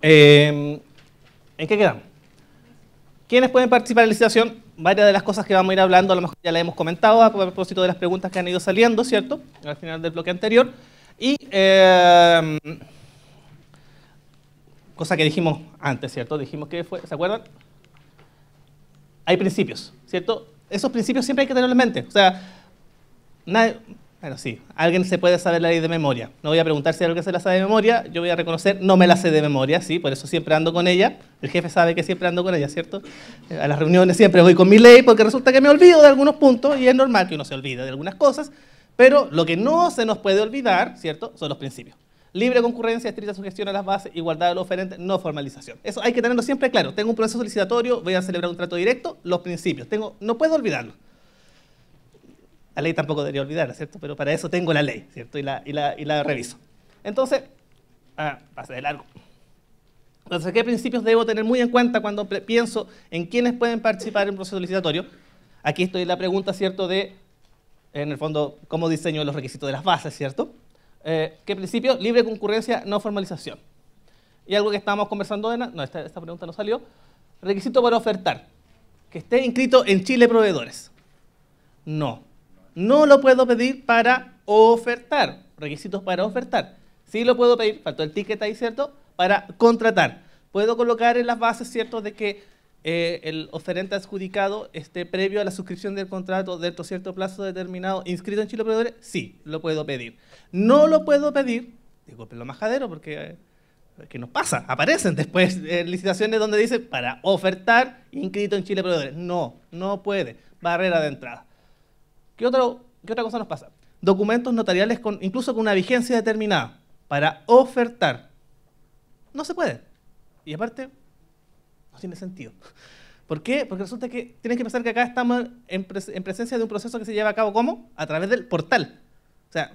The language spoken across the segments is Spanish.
Em, ¿En qué quedamos? ¿Quiénes pueden participar en la licitación? Varias de las cosas que vamos a ir hablando, a lo mejor ya las hemos comentado a propósito de las preguntas que han ido saliendo, ¿cierto? Al final del bloque anterior. Y em, cosa que dijimos antes, ¿cierto? Dijimos que fue, ¿se acuerdan? Hay principios, ¿cierto? Esos principios siempre hay que tenerlos en mente. O sea, nadie, bueno, sí, alguien se puede saber la ley de memoria. No voy a preguntar si alguien se la sabe de memoria, yo voy a reconocer, no me la sé de memoria, sí, por eso siempre ando con ella. El jefe sabe que siempre ando con ella, ¿cierto? Eh, a las reuniones siempre voy con mi ley porque resulta que me olvido de algunos puntos y es normal que uno se olvide de algunas cosas, pero lo que no se nos puede olvidar, ¿cierto?, son los principios. Libre concurrencia, estricta sugestión a las bases, igualdad de los oferentes, no formalización. Eso hay que tenerlo siempre claro. Tengo un proceso solicitatorio, voy a celebrar un trato directo, los principios. Tengo, no puedo olvidarlo. La ley tampoco debería olvidar, ¿cierto? Pero para eso tengo la ley, ¿cierto? Y la, reviso. Entonces, ah, de largo. Entonces, ¿qué principios debo tener muy en cuenta cuando pienso en quiénes pueden participar en un proceso licitatorio? Aquí estoy en la pregunta, ¿cierto?, de, en el fondo, cómo diseño los requisitos de las bases, ¿cierto? Eh, ¿Qué principio? Libre concurrencia, no formalización. Y algo que estábamos conversando, Ana, no, esta, esta pregunta no salió. Requisito para ofertar, que esté inscrito en Chile Proveedores. No. No lo puedo pedir para ofertar. Requisitos para ofertar. Sí lo puedo pedir, faltó el ticket ahí, ¿cierto? Para contratar. Puedo colocar en las bases, ¿cierto?, de que eh, el oferente adjudicado esté previo a la suscripción del contrato dentro de cierto plazo determinado inscrito en Chile Proveedores. Sí, lo puedo pedir. No lo puedo pedir, digo, pero majadero, porque... qué eh, que nos pasa, aparecen después eh, licitaciones donde dice para ofertar inscrito en Chile Proveedores. No, no puede. Barrera de entrada. ¿Qué, otra cosa nos pasa? Documentos notariales con, incluso con una vigencia determinada para ofertar. No se puede. Y aparte, no tiene sentido. ¿Por qué? Porque resulta que tienes que pensar que acá estamos en, en, presencia de un proceso que se lleva a cabo ¿cómo? A través del portal. O sea,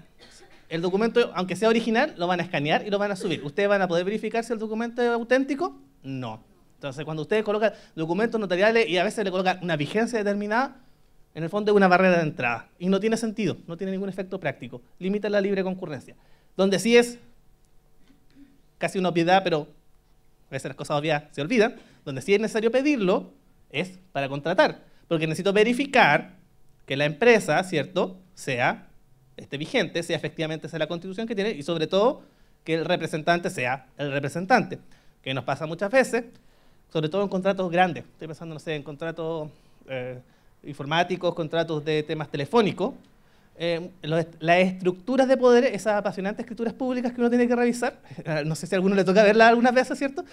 el documento, aunque sea original, lo van a escanear y lo van a subir. ¿Ustedes van a poder verificar si el documento es auténtico? No. Entonces, cuando ustedes colocan documentos notariales y a veces le colocan una vigencia determinada, en el fondo es una barrera de entrada y no tiene sentido, no tiene ningún efecto práctico. Limita la libre concurrencia. Donde sí es casi una obviedad, pero a veces las cosas obvias se olvidan, donde sí es necesario pedirlo es para contratar, porque necesito verificar que la empresa, ¿cierto?, sea esté vigente, sea efectivamente sea la constitución que tiene y sobre todo que el representante sea el representante, que nos pasa muchas veces, sobre todo en contratos grandes. Estoy pensando, no sé, en contratos eh, informáticos, contratos de temas telefónicos, eh, las estructuras de poder, esas apasionantes escrituras públicas que uno tiene que revisar, no sé si a alguno le toca verlas algunas veces, ¿cierto?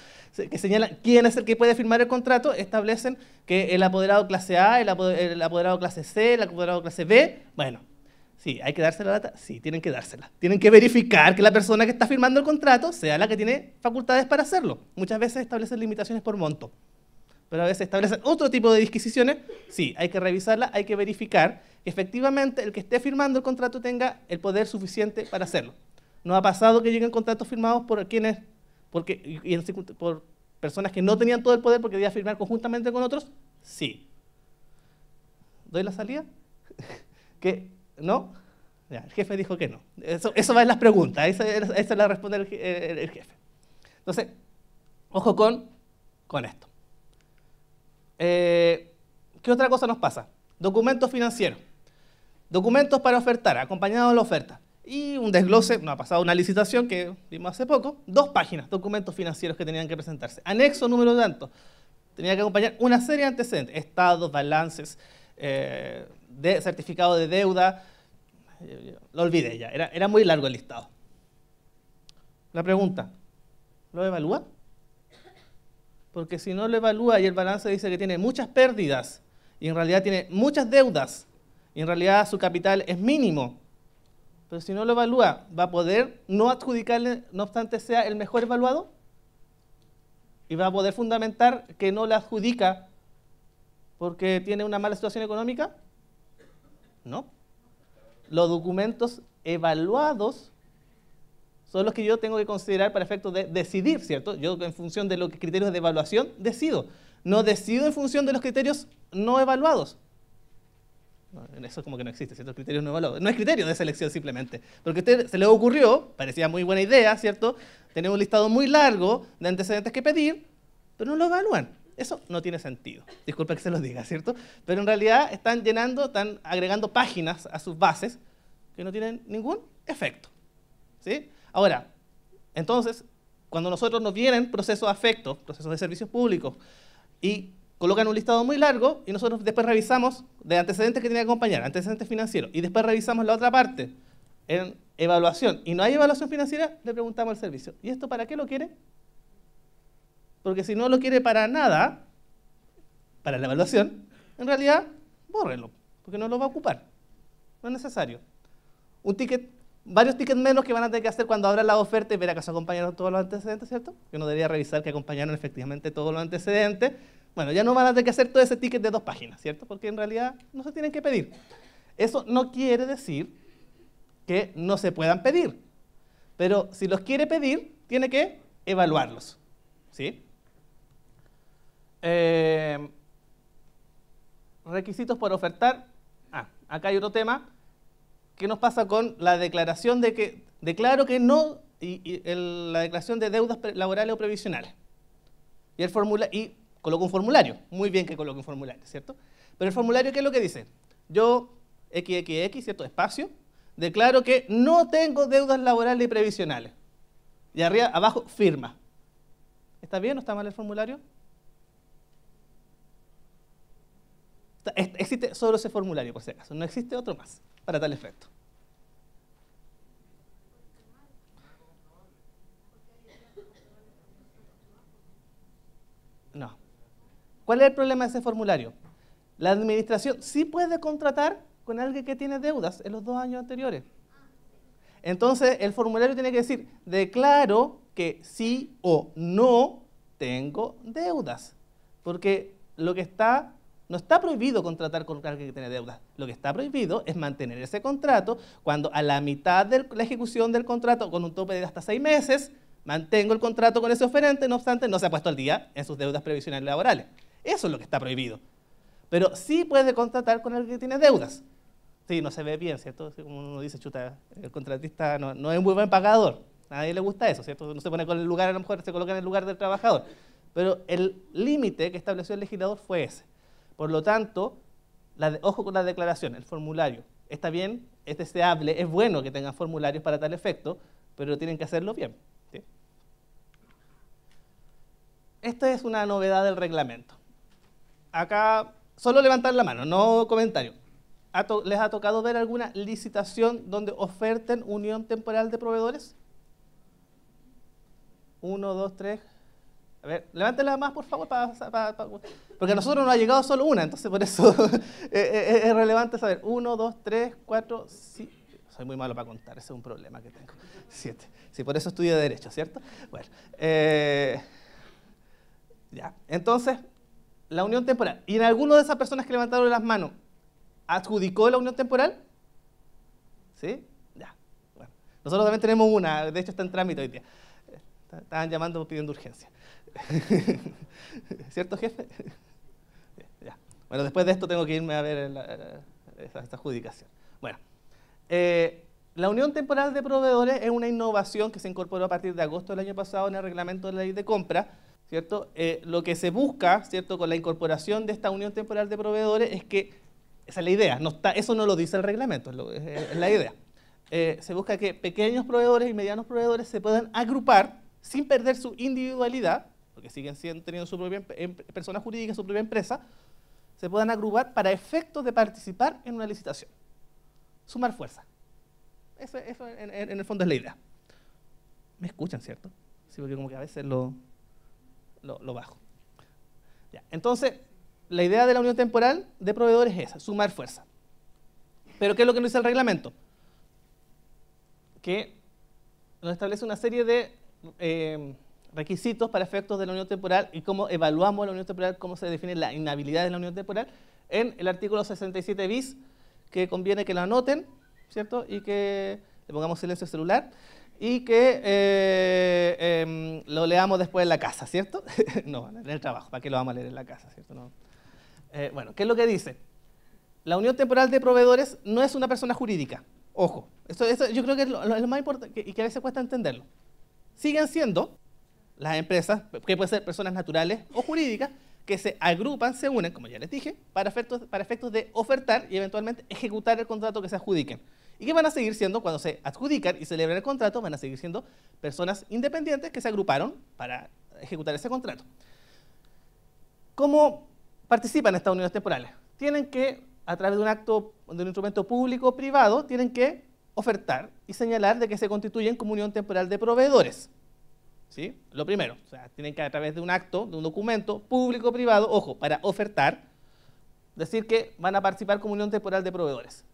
Que señalan quién es el que puede firmar el contrato, establecen que el apoderado clase A, el apoderado clase C, el apoderado clase B, bueno, Sí, hay que dársela la data. Sí, tienen que dársela. Tienen que verificar que la persona que está firmando el contrato sea la que tiene facultades para hacerlo. Muchas veces establecen limitaciones por monto pero a veces establecen otro tipo de disquisiciones, sí, hay que revisarla, hay que verificar que efectivamente el que esté firmando el contrato tenga el poder suficiente para hacerlo. No ha pasado que lleguen contratos firmados por quienes, porque, por personas que no tenían todo el poder porque debían firmar conjuntamente con otros, sí. ¿Doy la salida? ¿Que no? el jefe dijo que no. Eso, va en las preguntas, esa, esa la responde el, el jefe. Entonces, ojo con, con esto. Eh, ¿Qué otra cosa nos pasa? Documentos financieros. Documentos para ofertar, acompañados de la oferta. Y un desglose, nos ha pasado una licitación que vimos hace poco, dos páginas, documentos financieros que tenían que presentarse. Anexo número de tanto. Tenía que acompañar una serie de antecedentes, estados, balances, eh, de certificado de deuda. Lo olvidé ya, era, era muy largo el listado. La pregunta, ¿lo evalúa? Porque si no lo evalúa y el balance dice que tiene muchas pérdidas y en realidad tiene muchas deudas y en realidad su capital es mínimo, pero si no lo evalúa, ¿va a poder no adjudicarle, no obstante sea el mejor evaluado? Y va a poder fundamentar que no la adjudica porque tiene una mala situación económica? No. Los documentos evaluados son los que yo tengo que considerar para efectos de decidir, ¿cierto? Yo en función de los criterios de evaluación decido. No decido en función de los criterios no evaluados. Eso como que no existe, ¿cierto? Criterios no evaluados. No es criterio de selección simplemente. Porque usted se le ocurrió, parecía muy buena idea, ¿cierto? Tener un listado muy largo de antecedentes que pedir, pero no lo evalúan. Eso no tiene sentido. Disculpe que se lo diga, ¿cierto? Pero en realidad están llenando, están agregando páginas a sus bases que no tienen ningún efecto. ¿Sí? Ahora, entonces, cuando nosotros nos vienen procesos de afecto, procesos de servicios públicos, y colocan un listado muy largo y nosotros después revisamos de antecedentes que tiene que acompañar, antecedentes financieros, y después revisamos la otra parte en evaluación y no hay evaluación financiera, le preguntamos al servicio, ¿y esto para qué lo quiere? Porque si no lo quiere para nada, para la evaluación, en realidad, bórrelo, porque no lo va a ocupar. No es necesario. Un ticket varios tickets menos que van a tener que hacer cuando abra la oferta y ver acaso acompañaron todos los antecedentes, ¿cierto? Que uno debería revisar que acompañaron efectivamente todos los antecedentes. Bueno, ya no van a tener que hacer todo ese ticket de dos páginas, ¿cierto? Porque en realidad no se tienen que pedir. Eso no quiere decir que no se puedan pedir. Pero si los quiere pedir, tiene que evaluarlos. ¿Sí? Eh, requisitos por ofertar. Ah, acá hay otro tema ¿qué nos pasa con la declaración de que declaro que no, y, la declaración de deudas laborales o previsionales? Y, el formula, y coloco un formulario, muy bien que coloque un formulario, ¿cierto? Pero el formulario, ¿qué es lo que dice? Yo, XXX, ¿cierto? Espacio, declaro que no tengo deudas laborales y previsionales. Y arriba, abajo, firma. ¿Está bien o está mal el formulario? Existe solo ese formulario, por si acaso, no existe otro más para tal efecto. No. ¿Cuál es el problema de ese formulario? La administración sí puede contratar con alguien que tiene deudas en los dos años anteriores. Entonces, el formulario tiene que decir, declaro que sí o no tengo deudas. Porque lo que está no está prohibido contratar con alguien que tiene deudas. Lo que está prohibido es mantener ese contrato cuando a la mitad de la ejecución del contrato, con un tope de hasta seis meses, mantengo el contrato con ese oferente, no obstante, no se ha puesto al día en sus deudas previsionales laborales. Eso es lo que está prohibido. Pero sí puede contratar con alguien que tiene deudas. Sí, no se ve bien, ¿cierto? Como uno dice, chuta, el contratista no, es muy buen pagador. A nadie le gusta eso, ¿cierto? No se pone con el lugar, a lo mejor se coloca en el lugar del trabajador. Pero el límite que estableció el legislador fue ese. Por lo tanto, ojo con la declaración, el formulario. Está bien, es deseable, es bueno que tengan formularios para tal efecto, pero tienen que hacerlo bien. Esta es una novedad del reglamento. Acá, solo levantar la mano, no comentario. ¿Les ha tocado ver alguna licitación donde oferten unión temporal de proveedores? Uno, dos, tres, a ver, levántela más, por favor, para porque a nosotros nos ha llegado solo una, entonces por eso es, relevante saber. Uno, dos, tres, cuatro, si. Soy muy malo para contar, ese es un problema que tengo. Siete. Sí, por eso estudio Derecho, ¿cierto? Bueno. Eh, ya, entonces, la unión temporal. ¿Y en alguno de esas personas que levantaron las manos adjudicó la unión temporal? ¿Sí? Ya. Bueno. Nosotros también tenemos una, de hecho está en trámite hoy día. Estaban llamando pidiendo urgencia. ¿Cierto, jefe? Bueno, después de esto tengo que irme a ver esta, adjudicación. Bueno, eh, la unión temporal de proveedores es una innovación que se incorporó a partir de agosto del año pasado en el reglamento de la ley de compra, ¿cierto? Eh, lo que se busca, ¿cierto?, con la incorporación de esta unión temporal de proveedores es que, esa es la idea, no está, eso no lo dice el reglamento, es, la idea. Eh, se busca que pequeños proveedores y medianos proveedores se puedan agrupar sin perder su individualidad que siguen siendo, teniendo su propia em-, persona jurídica, su propia empresa, se puedan agrupar para efectos de participar en una licitación. Sumar fuerza. Eso, en, el fondo es la idea. Me escuchan, ¿cierto? Sí, porque como que a veces lo, bajo. Entonces, la idea de la unión temporal de proveedores es esa, sumar fuerza. Pero ¿qué es lo que nos dice el reglamento? Que nos establece una serie de... Eh, requisitos para efectos de la unión temporal y cómo evaluamos la unión temporal, cómo se define la inhabilidad de la unión temporal, en el artículo 67 bis, que conviene que lo anoten, ¿cierto? Y que le pongamos silencio celular y que eh, em, lo leamos después en la casa, ¿cierto? no, en el trabajo, ¿para qué lo vamos a leer en la casa, ¿cierto? No. Eh, bueno, ¿qué es lo que dice? La unión temporal de proveedores no es una persona jurídica, ojo, esto, yo creo que es lo más importante y que a veces cuesta entenderlo. Siguen siendo las empresas, que pueden ser personas naturales o jurídicas, que se agrupan, se unen, como ya les dije, para efectos, para efectos de ofertar y eventualmente ejecutar el contrato que se adjudiquen. Y que van a seguir siendo, cuando se adjudican y celebran el contrato, van a seguir siendo personas independientes que se agruparon para ejecutar ese contrato. ¿Cómo participan estas uniones temporales? Tienen que, a través de un acto, de un instrumento público o privado, tienen que ofertar y señalar de que se constituyen como unión temporal de proveedores. Lo primero, tienen que a través de un acto, de un documento público privado, ojo, para ofertar, decir que van a participar como unión temporal de proveedores.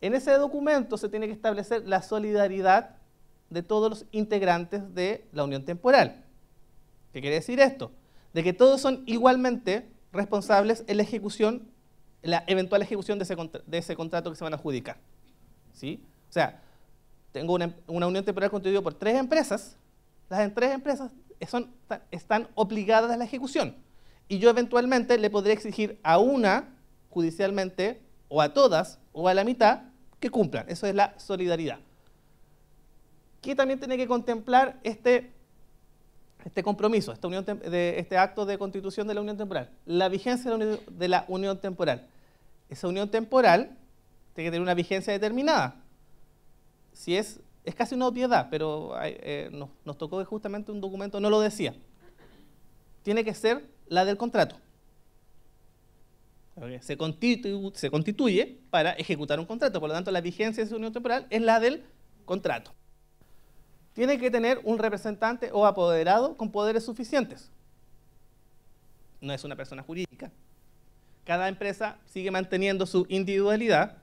En ese documento se tiene que establecer la solidaridad de todos los integrantes de la unión temporal. ¿Qué quiere decir esto? De que todos son igualmente responsables en la ejecución, en la eventual ejecución de ese, contrato que se van a adjudicar. ¿Sí? O sea, tengo una, una unión temporal constituida por tres empresas, las em-, tres empresas son, están obligadas a la ejecución. Y yo eventualmente le podría exigir a una judicialmente, o a todas, o a la mitad, que cumplan. Eso es la solidaridad. Que también tiene que contemplar este, este compromiso, esta unión de, este acto de constitución de la unión temporal? La vigencia de la unión, de la unión temporal. Esa unión temporal tiene que tener una vigencia determinada. Si es es casi una obviedad, pero eh, nos, tocó justamente un documento no lo decía. Tiene que ser la del contrato. Se constituye, se constituye, para ejecutar un contrato. Por lo tanto, la vigencia de su unión temporal es la del contrato. Tiene que tener un representante o apoderado con poderes suficientes. No es una persona jurídica. Cada empresa sigue manteniendo su individualidad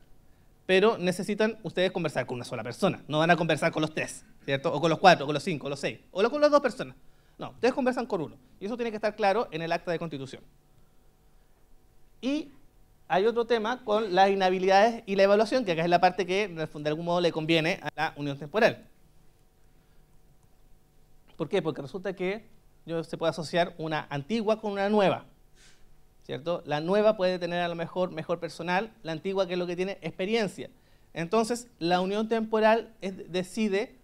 pero necesitan ustedes conversar con una sola persona. No van a conversar con los tres, ¿cierto? O con los cuatro, o con los cinco, o los seis, o con las dos personas. No, ustedes conversan con uno. Y eso tiene que estar claro en el acta de constitución. Y hay otro tema con las inhabilidades y la evaluación, que acá es la parte que de algún modo le conviene a la unión temporal. ¿Por qué? Porque resulta que yo se puede asociar una antigua con una nueva. ¿cierto? La nueva puede tener a lo mejor mejor personal, la antigua que es lo que tiene experiencia. Entonces, la unión temporal decide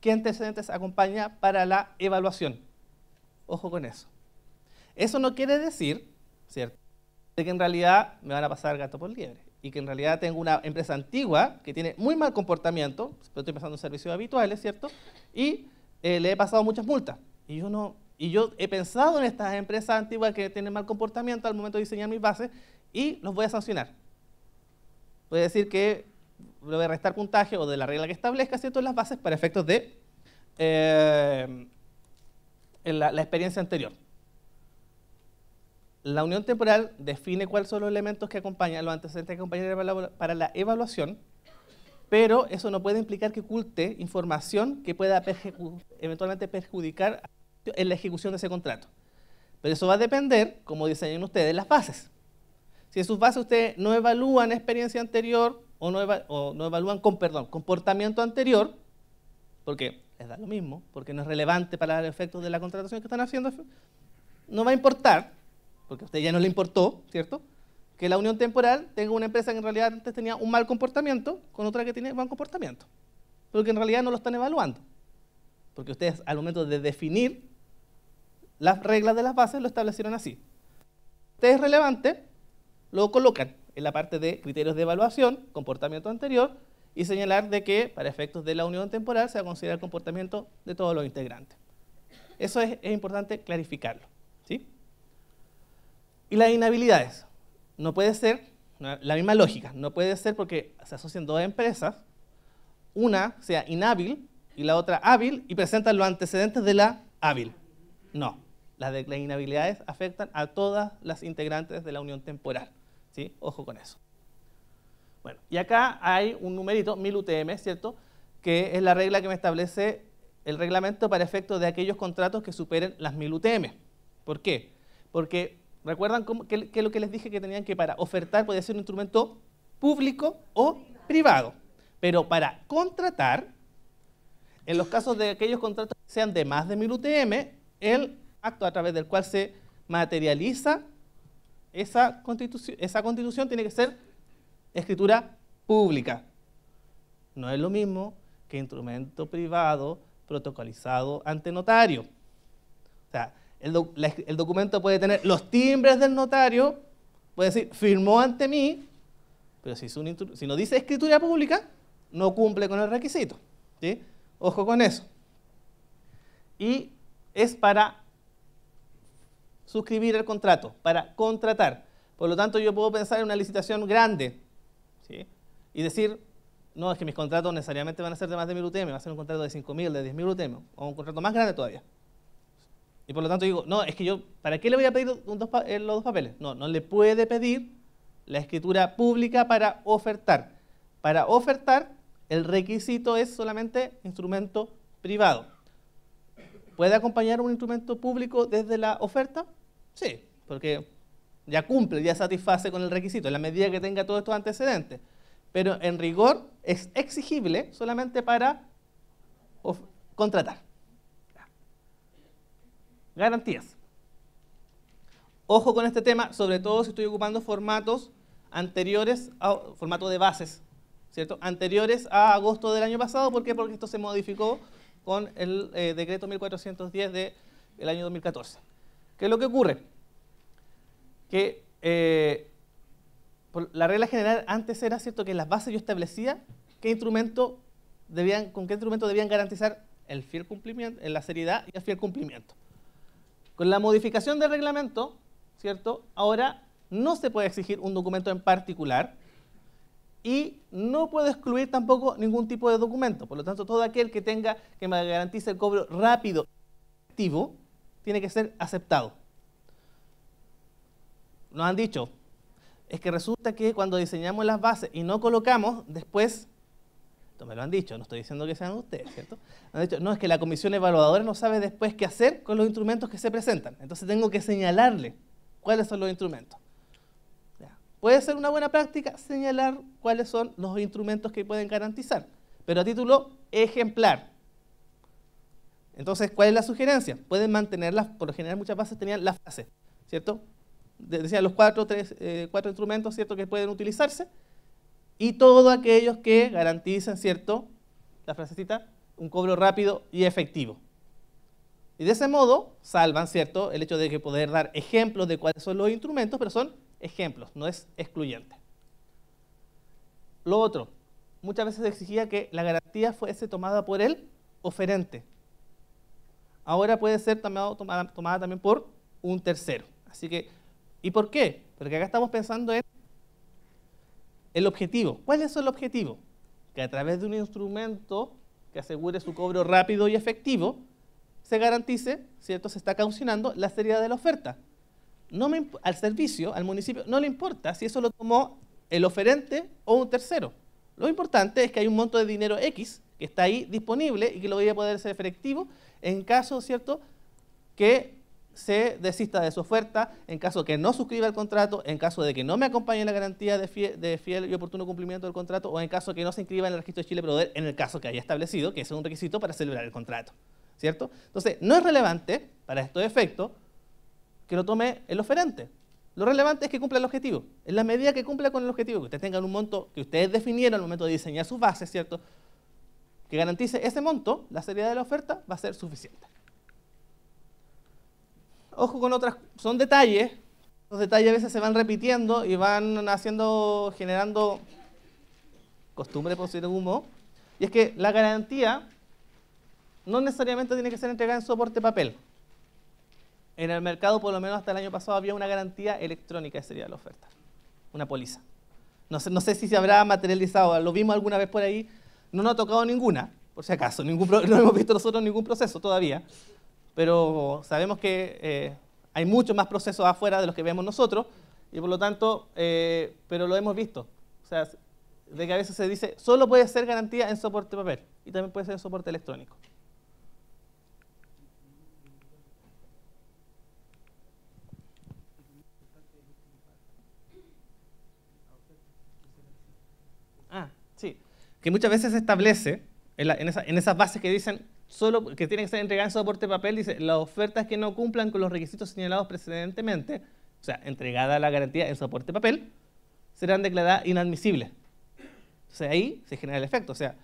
qué antecedentes acompaña para la evaluación. Ojo con eso. Eso no quiere decir, ¿cierto? De que en realidad me van a pasar gato por liebre y que en realidad tengo una empresa antigua que tiene muy mal comportamiento, pero estoy pensando en servicios habituales, ¿cierto? Y eh, le he pasado muchas multas. Y yo no, y yo he pensado en estas empresas antiguas que tienen mal comportamiento al momento de diseñar mis bases y los voy a sancionar. Voy a decir que lo voy a restar puntaje o de la regla que establezca, ¿cierto? Las bases para efectos de eh, la, experiencia anterior. La unión temporal define cuáles son los elementos que acompañan, los antecedentes que acompañan para la evaluación, pero eso no puede implicar que oculte información que pueda eventualmente perjudicar a en la ejecución de ese contrato. Pero eso va a depender, como diseñen ustedes, las bases. Si en sus bases ustedes no evalúan experiencia anterior o no, evalúan con, perdón, comportamiento anterior, porque les da lo mismo, porque no es relevante para los efectos de la contratación que están haciendo, no va a importar, porque a usted ya no le importó, ¿cierto? Que la unión temporal tenga una empresa que en realidad antes tenía un mal comportamiento con otra que tiene buen comportamiento, pero que en realidad no lo están evaluando. Porque ustedes al momento de definir las reglas de las bases lo establecieron así. T es relevante, lo colocan en la parte de criterios de evaluación, comportamiento anterior, y señalar de que para efectos de la unión temporal se va a considerar el comportamiento de todos los integrantes. Eso es, importante clarificarlo. ¿sí? Y las inhabilidades. No puede ser, la misma lógica, no puede ser porque se asocian dos empresas, una sea inhábil y la otra hábil y presentan los antecedentes de la hábil. No, las, de, inhabilidades afectan a todas las integrantes de la unión temporal. ¿sí? Ojo con eso. Bueno, y acá hay un numerito, 1000 UTM, ¿cierto? Que es la regla que me establece el reglamento para efectos de aquellos contratos que superen las 1000 UTM. ¿Por qué? Porque recuerdan qué es lo que les dije que tenían que para ofertar podía ser un instrumento público o privado. Pero para contratar, en los casos de aquellos contratos que sean de más de 1000 UTM, el acto a través del cual se materializa esa constitución, esa constitución tiene que ser escritura pública. No es lo mismo que instrumento privado protocolizado ante notario. O sea, el, documento puede tener los timbres del notario, puede decir, firmó ante mí, pero si, si no dice escritura pública, no cumple con el requisito. Ojo con eso. Y es para suscribir el contrato, para contratar. Por lo tanto, yo puedo pensar en una licitación grande y decir, no, es que mis contratos necesariamente van a ser de más de 1.000 UTM, va a ser un contrato de 5.000, de 10.000 UTM, o un contrato más grande todavía. Y por lo tanto digo, no, es que yo, ¿para qué le voy a pedir eh, los dos papeles? No, no le puede pedir la escritura pública para ofertar. Para ofertar, el requisito es solamente instrumento privado. ¿Puede acompañar un instrumento público desde la oferta? Sí, porque ya cumple, ya satisface con el requisito, en la medida que tenga todos estos antecedentes. Pero en rigor es exigible solamente para contratar. Garantías. Ojo con este tema, sobre todo si estoy ocupando formatos anteriores, a, formato de bases, ¿cierto? Anteriores a agosto del año pasado, ¿por qué? Porque esto se modificó con el eh, decreto 1410 del de, año 2014. ¿Qué es lo que ocurre? Que eh, la regla general antes era cierto que en las bases yo establecía qué instrumento debían, con qué instrumento debían garantizar el fiel cumplimiento, eh, la seriedad y el fiel cumplimiento. Con la modificación del reglamento, ¿cierto? Ahora no se puede exigir un documento en particular y no puedo excluir tampoco ningún tipo de documento. Por lo tanto, todo aquel que tenga, que me garantice el cobro rápido, y efectivo, tiene que ser aceptado. Nos han dicho, es que resulta que cuando diseñamos las bases y no colocamos, después, esto me lo han dicho, no estoy diciendo que sean ustedes, ¿cierto? Han dicho, no, es que la comisión evaluadora no sabe después qué hacer con los instrumentos que se presentan. Entonces tengo que señalarle cuáles son los instrumentos. Puede ser una buena práctica señalar cuáles son los instrumentos que pueden garantizar, pero a título ejemplar. Entonces, ¿cuál es la sugerencia? Pueden mantenerlas, por lo general muchas bases tenían la frase, ¿cierto? Decían los eh, cuatro, instrumentos, ¿cierto?, que pueden utilizarse. Y todos aquellos que garanticen, ¿cierto?, la frasecita, un cobro rápido y efectivo. Y de ese modo salvan, ¿cierto?, el hecho de que poder dar ejemplos de cuáles son los instrumentos, pero son ejemplos, no es excluyente. Lo otro, muchas veces exigía que la garantía fuese tomada por el oferente, ahora puede ser tomada, también por un tercero. Así que, ¿y por qué? Porque acá estamos pensando en el objetivo. ¿Cuál es el objetivo? Que a través de un instrumento que asegure su cobro rápido y efectivo, se garantice, ¿cierto? Se está caucionando la seriedad de la oferta. No al servicio, al municipio, no le importa si eso lo tomó el oferente o un tercero. Lo importante es que hay un monto de dinero X que está ahí disponible y que lo voy a poder ser efectivo en caso, ¿cierto?, que se desista de su oferta, en caso que no suscriba el contrato, en caso de que no me acompañe la garantía de fiel, y oportuno cumplimiento del contrato, o en caso de que no se inscriba en el registro de Chile Proveedor, en el caso que haya establecido, que es un requisito para celebrar el contrato. ¿Cierto? Entonces, no es relevante, para estos efectos, que lo tome el oferente. Lo relevante es que cumpla el objetivo. En la medida que cumpla con el objetivo, que ustedes tengan un monto que ustedes definieron al momento de diseñar sus bases, ¿cierto? que garantice ese monto, la seriedad de la oferta va a ser suficiente. Ojo con otras, son detalles, los detalles a veces se van repitiendo y van haciendo, generando costumbre por humo, y es que la garantía no necesariamente tiene que ser entregada en soporte papel. En el mercado, por lo menos hasta el año pasado, había una garantía electrónica de seriedad de la oferta, una póliza. No sé, no sé si se habrá materializado, lo vimos alguna vez por ahí, no nos ha tocado ninguna, por si acaso. Ningún, no hemos visto nosotros ningún proceso todavía. Pero sabemos que eh, hay muchos más procesos afuera de los que vemos nosotros. Y por lo tanto, eh, pero lo hemos visto. O sea, de que a veces se dice, solo puede ser garantía en soporte papel. Y también puede ser en soporte electrónico. que muchas veces se establece en, esas bases que dicen solo que tienen que ser entregadas en soporte de papel, dice las ofertas que no cumplan con los requisitos señalados precedentemente, o sea, entregada la garantía en soporte papel, serán declaradas inadmisibles. Entonces ahí se genera el efecto, o sea,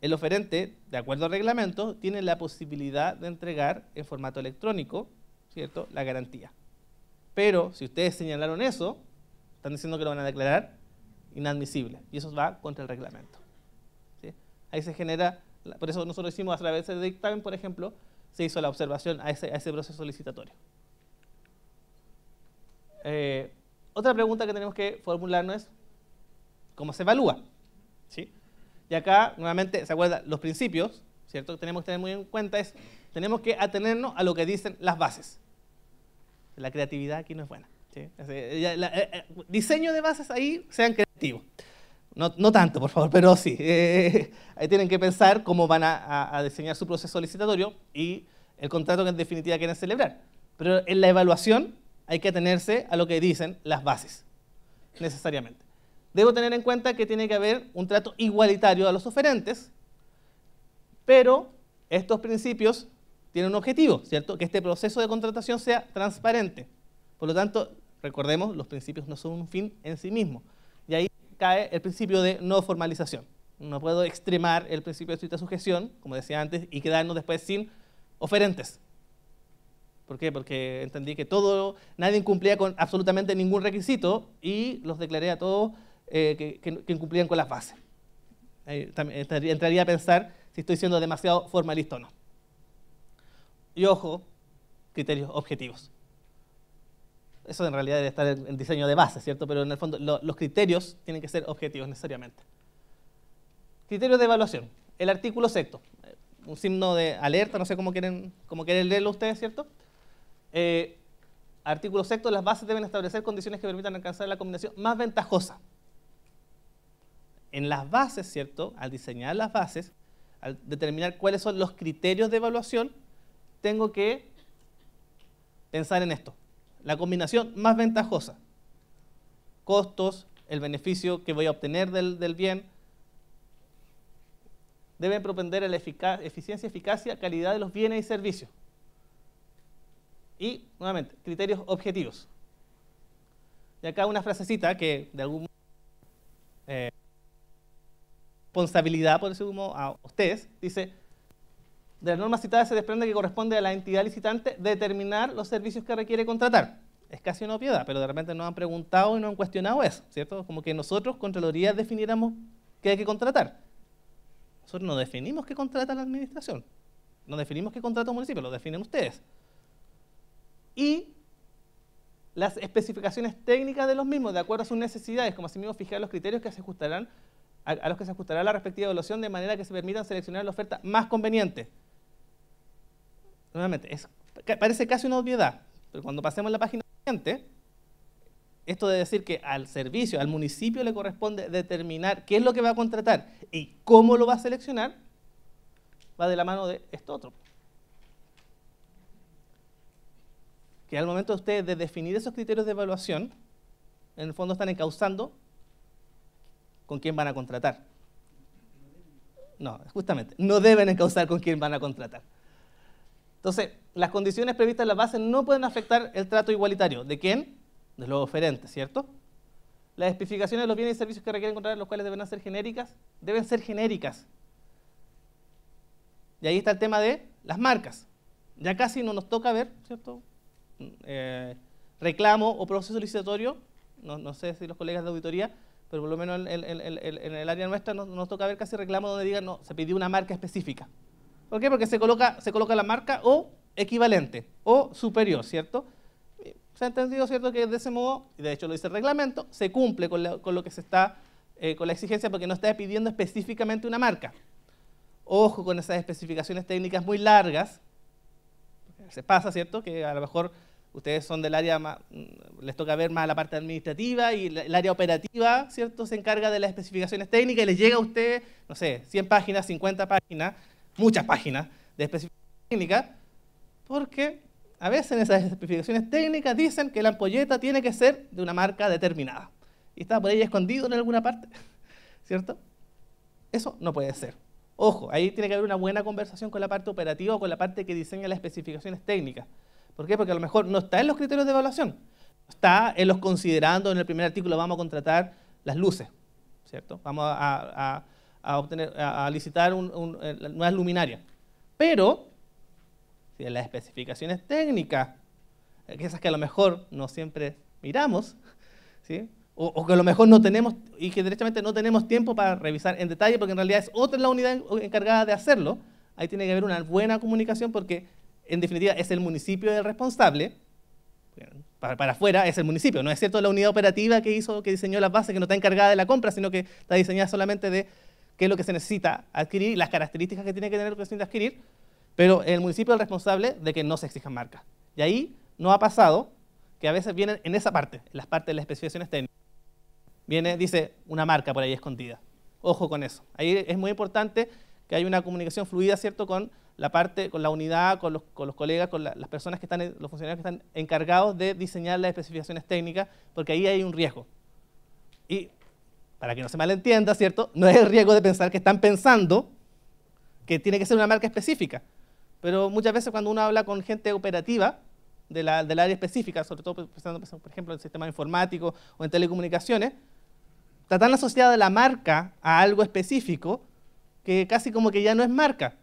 el oferente, de acuerdo al reglamento, tiene la posibilidad de entregar en formato electrónico, ¿cierto?, la garantía. Pero si ustedes señalaron eso, están diciendo que lo van a declarar inadmisible, y eso va contra el reglamento ahí se genera, por eso nosotros hicimos a través de dictamen, por ejemplo, se hizo la observación a ese, proceso solicitatorio. Eh, otra pregunta que tenemos que formular no es, ¿cómo se evalúa? ¿Sí? Y acá, nuevamente, se acuerdan los principios, ¿cierto? Que tenemos que tener muy en cuenta es, tenemos que atenernos a lo que dicen las bases. La creatividad aquí no es buena. Eh, eh, diseño de bases ahí sean creativos. No, tanto, por favor, pero sí. Eh, eh, ahí tienen que pensar cómo van a, diseñar su proceso licitatorio y el contrato que en definitiva quieren celebrar. Pero en la evaluación hay que atenerse a lo que dicen las bases, necesariamente. Debo tener en cuenta que tiene que haber un trato igualitario a los oferentes, pero estos principios tienen un objetivo, ¿cierto? Que este proceso de contratación sea transparente. Por lo tanto, recordemos, los principios no son un fin en sí mismo. Y ahí cae el principio de no formalización. No puedo extremar el principio de estricta sujeción, como decía antes, y quedarnos después sin oferentes. ¿Por qué? Porque entendí que todo, nadie cumplía con absolutamente ningún requisito y los declaré a todos eh, que, incumplían con las bases. entraría a pensar si estoy siendo demasiado formalista o no. Y ojo, criterios objetivos eso en realidad debe estar en diseño de base, ¿cierto? Pero en el fondo los criterios tienen que ser objetivos necesariamente. Criterios de evaluación. El artículo sexto, eh, un signo de alerta, no sé cómo quieren, quieren leerlo ustedes, ¿cierto? Eh, artículo sexto, las bases deben establecer condiciones que permitan alcanzar la combinación más ventajosa. En las bases, ¿cierto? Al diseñar las bases, al determinar cuáles son los criterios de evaluación, tengo que pensar en esto la combinación más ventajosa. Costos, el beneficio que voy a obtener del, bien. Deben propender a la eficiencia, eficacia, calidad de los bienes y servicios. Y, nuevamente, criterios objetivos. Y acá una frasecita que de algún eh, responsabilidad, por decirlo a ustedes, dice, de la norma citada se desprende que corresponde a la entidad licitante determinar los servicios que requiere contratar. Es casi una obviedad, pero de repente nos han preguntado y no han cuestionado eso, ¿cierto? Como que nosotros, Contraloría, definiéramos qué hay que contratar. Nosotros no definimos qué contrata la administración, no definimos qué contrata un municipio, lo definen ustedes. Y las especificaciones técnicas de los mismos, de acuerdo a sus necesidades, como asimismo fijar los criterios que se ajustarán a, los que se ajustará la respectiva evaluación de manera que se permitan seleccionar la oferta más conveniente nuevamente, parece casi una obviedad, pero cuando pasemos a la página siguiente, esto de decir que al servicio, al municipio le corresponde determinar qué es lo que va a contratar y cómo lo va a seleccionar, va de la mano de esto otro. Que al momento de ustedes de definir esos criterios de evaluación, en el fondo están encauzando con quién van a contratar. No, justamente, no deben encauzar con quién van a contratar. Entonces, las condiciones previstas en la base no pueden afectar el trato igualitario. ¿De quién? De los oferentes, ¿cierto? Las especificaciones de los bienes y servicios que requieren encontrar, los cuales deben ser genéricas, deben ser genéricas. Y ahí está el tema de las marcas. Ya casi no nos toca ver, ¿cierto? Eh, reclamo o proceso licitatorio, no, sé si los colegas de auditoría, pero por lo menos en, el área nuestra nos, nos, toca ver casi reclamos donde digan, no, se pidió una marca específica. ¿Por qué? Porque se coloca, se coloca la marca o equivalente o superior, ¿cierto? Eh, se ha entendido, ¿cierto? Que de ese modo, y de hecho lo dice el reglamento, se cumple con, lo que se está, eh, con la exigencia porque no está pidiendo específicamente una marca. Ojo con esas especificaciones técnicas muy largas. Se pasa, ¿cierto? Que a lo mejor ustedes son del área, mm, les toca ver más la parte administrativa y el área operativa, ¿cierto? Se encarga de las especificaciones técnicas y les llega a usted, no sé, 100 páginas, 50 páginas, muchas páginas de especificaciones técnicas, porque a veces en esas especificaciones técnicas dicen que la ampolleta tiene que ser de una marca determinada. Y está por ahí escondido en alguna parte, ¿cierto? Eso no puede ser. Ojo, ahí tiene que haber una buena conversación con la parte operativa o con la parte que diseña las especificaciones técnicas. ¿Por qué? Porque a lo mejor no está en los criterios de evaluación. Está en los considerando, en el primer artículo vamos a contratar las luces, ¿cierto? Vamos a, a, obtener, a, licitar un, eh, nuevas luminarias. Pero, si las especificaciones técnicas, eh, esas que a lo mejor no siempre miramos, ¿sí? O, que a lo mejor no tenemos y que directamente no tenemos tiempo para revisar en detalle, porque en realidad es otra la unidad encargada de hacerlo, ahí tiene que haber una buena comunicación porque en definitiva es el municipio el responsable, para, para, afuera es el municipio, no es cierto la unidad operativa que hizo, que diseñó las bases, que no está encargada de la compra, sino que está diseñada solamente de qué es lo que se necesita adquirir, las características que tiene que tener lo que se necesita adquirir, pero el municipio es el responsable de que no se exijan marcas. Y ahí no ha pasado que a veces vienen en esa parte, en las partes de las especificaciones técnicas. Viene, dice, una marca por ahí escondida. Ojo con eso. Ahí es muy importante que haya una comunicación fluida, ¿cierto?, con la parte, con la unidad, con los, con los colegas, con las personas que están, los funcionarios que están encargados de diseñar las especificaciones técnicas, porque ahí hay un riesgo. Y para que no se malentienda, ¿cierto? No es el riesgo de pensar que están pensando que tiene que ser una marca específica. Pero muchas veces cuando uno habla con gente operativa del área específica, sobre todo pensando, pues, por ejemplo, en sistemas informáticos o en telecomunicaciones, está tan asociada la marca a algo específico que casi como que ya no es marca.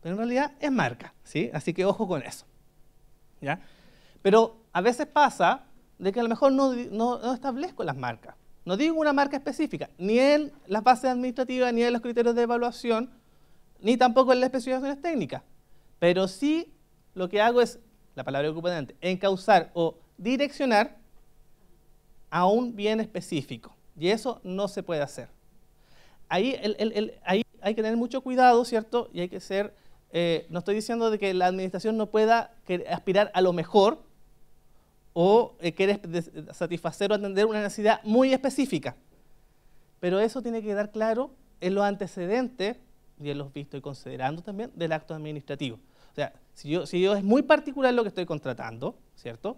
Pero en realidad es marca, ¿sí? Así que ojo con eso. Pero a veces pasa de que a lo mejor no establezco las marcas. No digo una marca específica, ni en las bases administrativas, ni en los criterios de evaluación, ni tampoco en las especificaciones técnicas. Pero sí lo que hago es, la palabra ocupante, encauzar o direccionar a un bien específico. Y eso no se puede hacer. Ahí, ahí hay que tener mucho cuidado, ¿cierto? Y hay que ser, eh, no estoy diciendo de que la administración no pueda aspirar a lo mejor, o eh, quieres satisfacer o atender una necesidad muy específica. Pero eso tiene que quedar claro en los antecedentes y en los vistos y considerando también del acto administrativo. O sea, si yo, si yo es muy particular lo que estoy contratando, ¿cierto?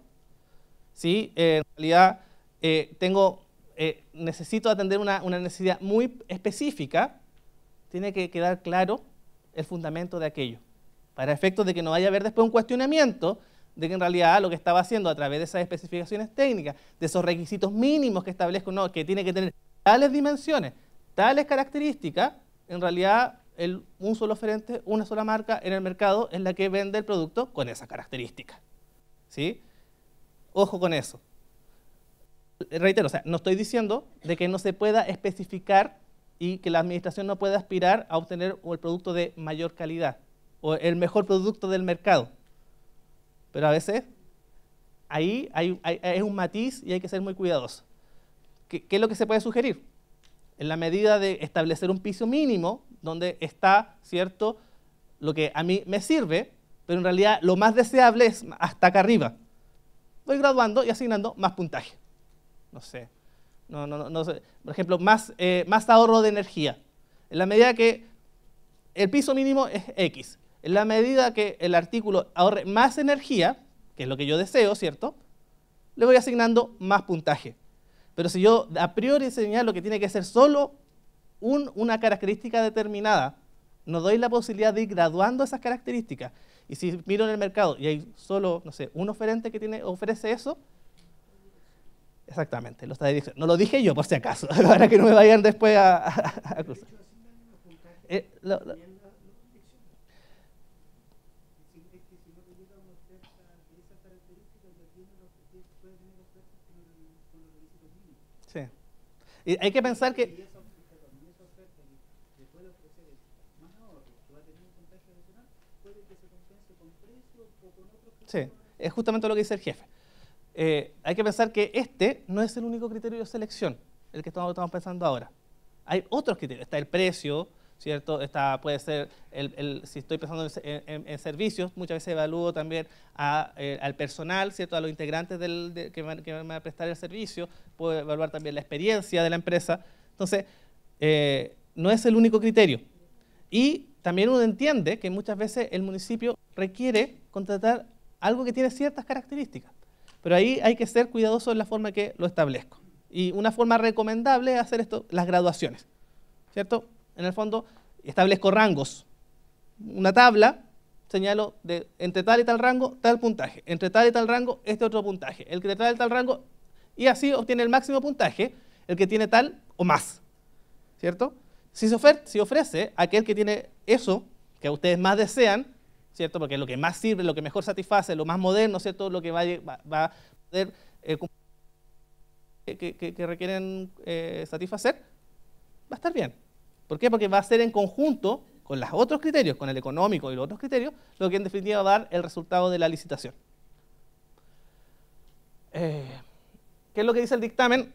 Si eh, en realidad eh, tengo, necesito atender una, una, necesidad muy específica, tiene que quedar claro el fundamento de aquello, para efectos de que no vaya a haber después un cuestionamiento de que en realidad lo que estaba haciendo a través de esas especificaciones técnicas, de esos requisitos mínimos que establezco, no, que tiene que tener tales dimensiones, tales características, en realidad el, un solo oferente, una sola marca en el mercado es la que vende el producto con esa característica. ¿Sí? Ojo con eso. Reitero, o sea, no estoy diciendo de que no se pueda especificar y que la administración no pueda aspirar a obtener el producto de mayor calidad o el mejor producto del mercado. Pero a veces ahí hay, es un matiz y hay que ser muy cuidadoso. ¿Qué, es lo que se puede sugerir? En la medida de establecer un piso mínimo donde está, ¿cierto?, lo que a mí me sirve, pero en realidad lo más deseable es hasta acá arriba. Voy graduando y asignando más puntaje. No sé. No, no, no Por ejemplo, más, eh, más ahorro de energía. En la medida que el piso mínimo es X en la medida que el artículo ahorre más energía, que es lo que yo deseo, ¿cierto? Le voy asignando más puntaje. Pero si yo a priori lo que tiene que ser solo una característica determinada, no doy la posibilidad de ir graduando esas características. Y si miro en el mercado y hay solo, no sé, un oferente que tiene, ofrece eso, exactamente, lo está diciendo. No lo dije yo, por si acaso, para que no me vayan después a, acusar. hay que pensar que... Sí, es justamente lo que dice el jefe. Eh, hay que pensar que este no es el único criterio de selección, el que estamos pensando ahora. Hay otros criterios, está el precio, ¿cierto? Esta puede ser, el, si estoy pensando en, servicios, muchas veces evalúo también eh, al personal, ¿cierto? A los integrantes del, que, van, a prestar el servicio, puedo evaluar también la experiencia de la empresa. Entonces, eh, no es el único criterio. Y también uno entiende que muchas veces el municipio requiere contratar algo que tiene ciertas características, pero ahí hay que ser cuidadoso en la forma que lo establezco. Y una forma recomendable es hacer esto, las graduaciones, ¿cierto? en el fondo, establezco rangos. Una tabla, señalo de entre tal y tal rango, tal puntaje. Entre tal y tal rango, este otro puntaje. El que tal y tal rango, y así obtiene el máximo puntaje, el que tiene tal o más. ¿Cierto? Si se, si ofrece aquel que tiene eso que ustedes más desean, ¿cierto? Porque es lo que más sirve, lo que mejor satisface, lo más moderno, ¿cierto? Lo que va, a poder eh, que, que, requieren eh, satisfacer, va a estar bien. ¿Por qué? Porque va a ser en conjunto con los otros criterios, con el económico y los otros criterios, lo que en definitiva va a dar el resultado de la licitación. Eh, ¿Qué es lo que dice el dictamen?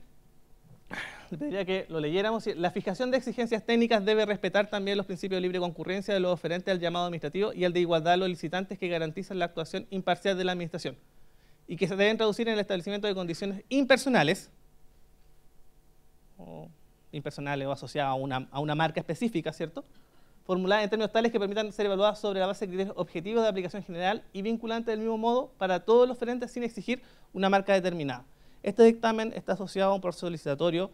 Le pediría que lo leyéramos. La fijación de exigencias técnicas debe respetar también los principios de libre concurrencia de los oferentes al llamado administrativo y el de igualdad a los licitantes que garantizan la actuación imparcial de la administración y que se deben traducir en el establecimiento de condiciones impersonales, oh impersonales o asociadas a una, marca específica, ¿cierto? Formuladas en términos tales que permitan ser evaluadas sobre la base de criterios objetivos de aplicación general y vinculantes del mismo modo para todos los frentes sin exigir una marca determinada. Este dictamen está asociado a un proceso licitatorio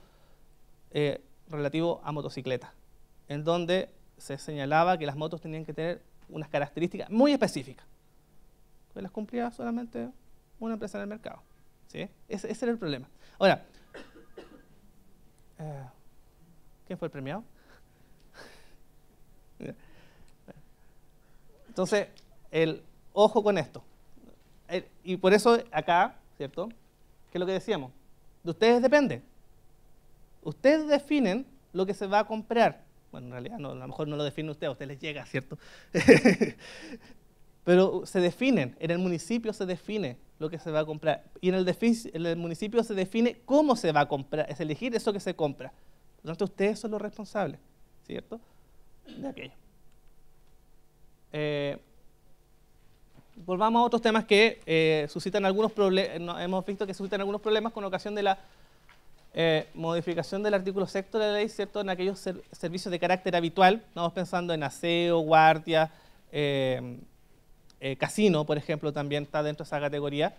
eh, relativo a motocicletas, en donde se señalaba que las motos tenían que tener unas características muy específicas, que las cumplía solamente una empresa en el mercado. ¿sí? Ese, era el problema. Ahora, eh, ¿Quién fue el premiado? Entonces, el ojo con esto. y por eso acá, ¿cierto? ¿Qué es lo que decíamos? De ustedes depende. Ustedes definen lo que se va a comprar. Bueno, en realidad a lo mejor no lo define usted, a usted les llega, ¿cierto? Pero se definen, en el municipio se define lo que se va a comprar. Y en el, en el municipio se define cómo se va a comprar, es elegir eso que se compra. Por lo ustedes son los responsables, ¿cierto? De aquello. Eh, volvamos a otros temas que eh, suscitan algunos problemas, hemos visto que suscitan algunos problemas con ocasión de la eh, modificación del artículo sexto de la ley, ¿cierto? En aquellos servicios de carácter habitual, estamos pensando en aseo, guardia, casino, por ejemplo, también está dentro de esa categoría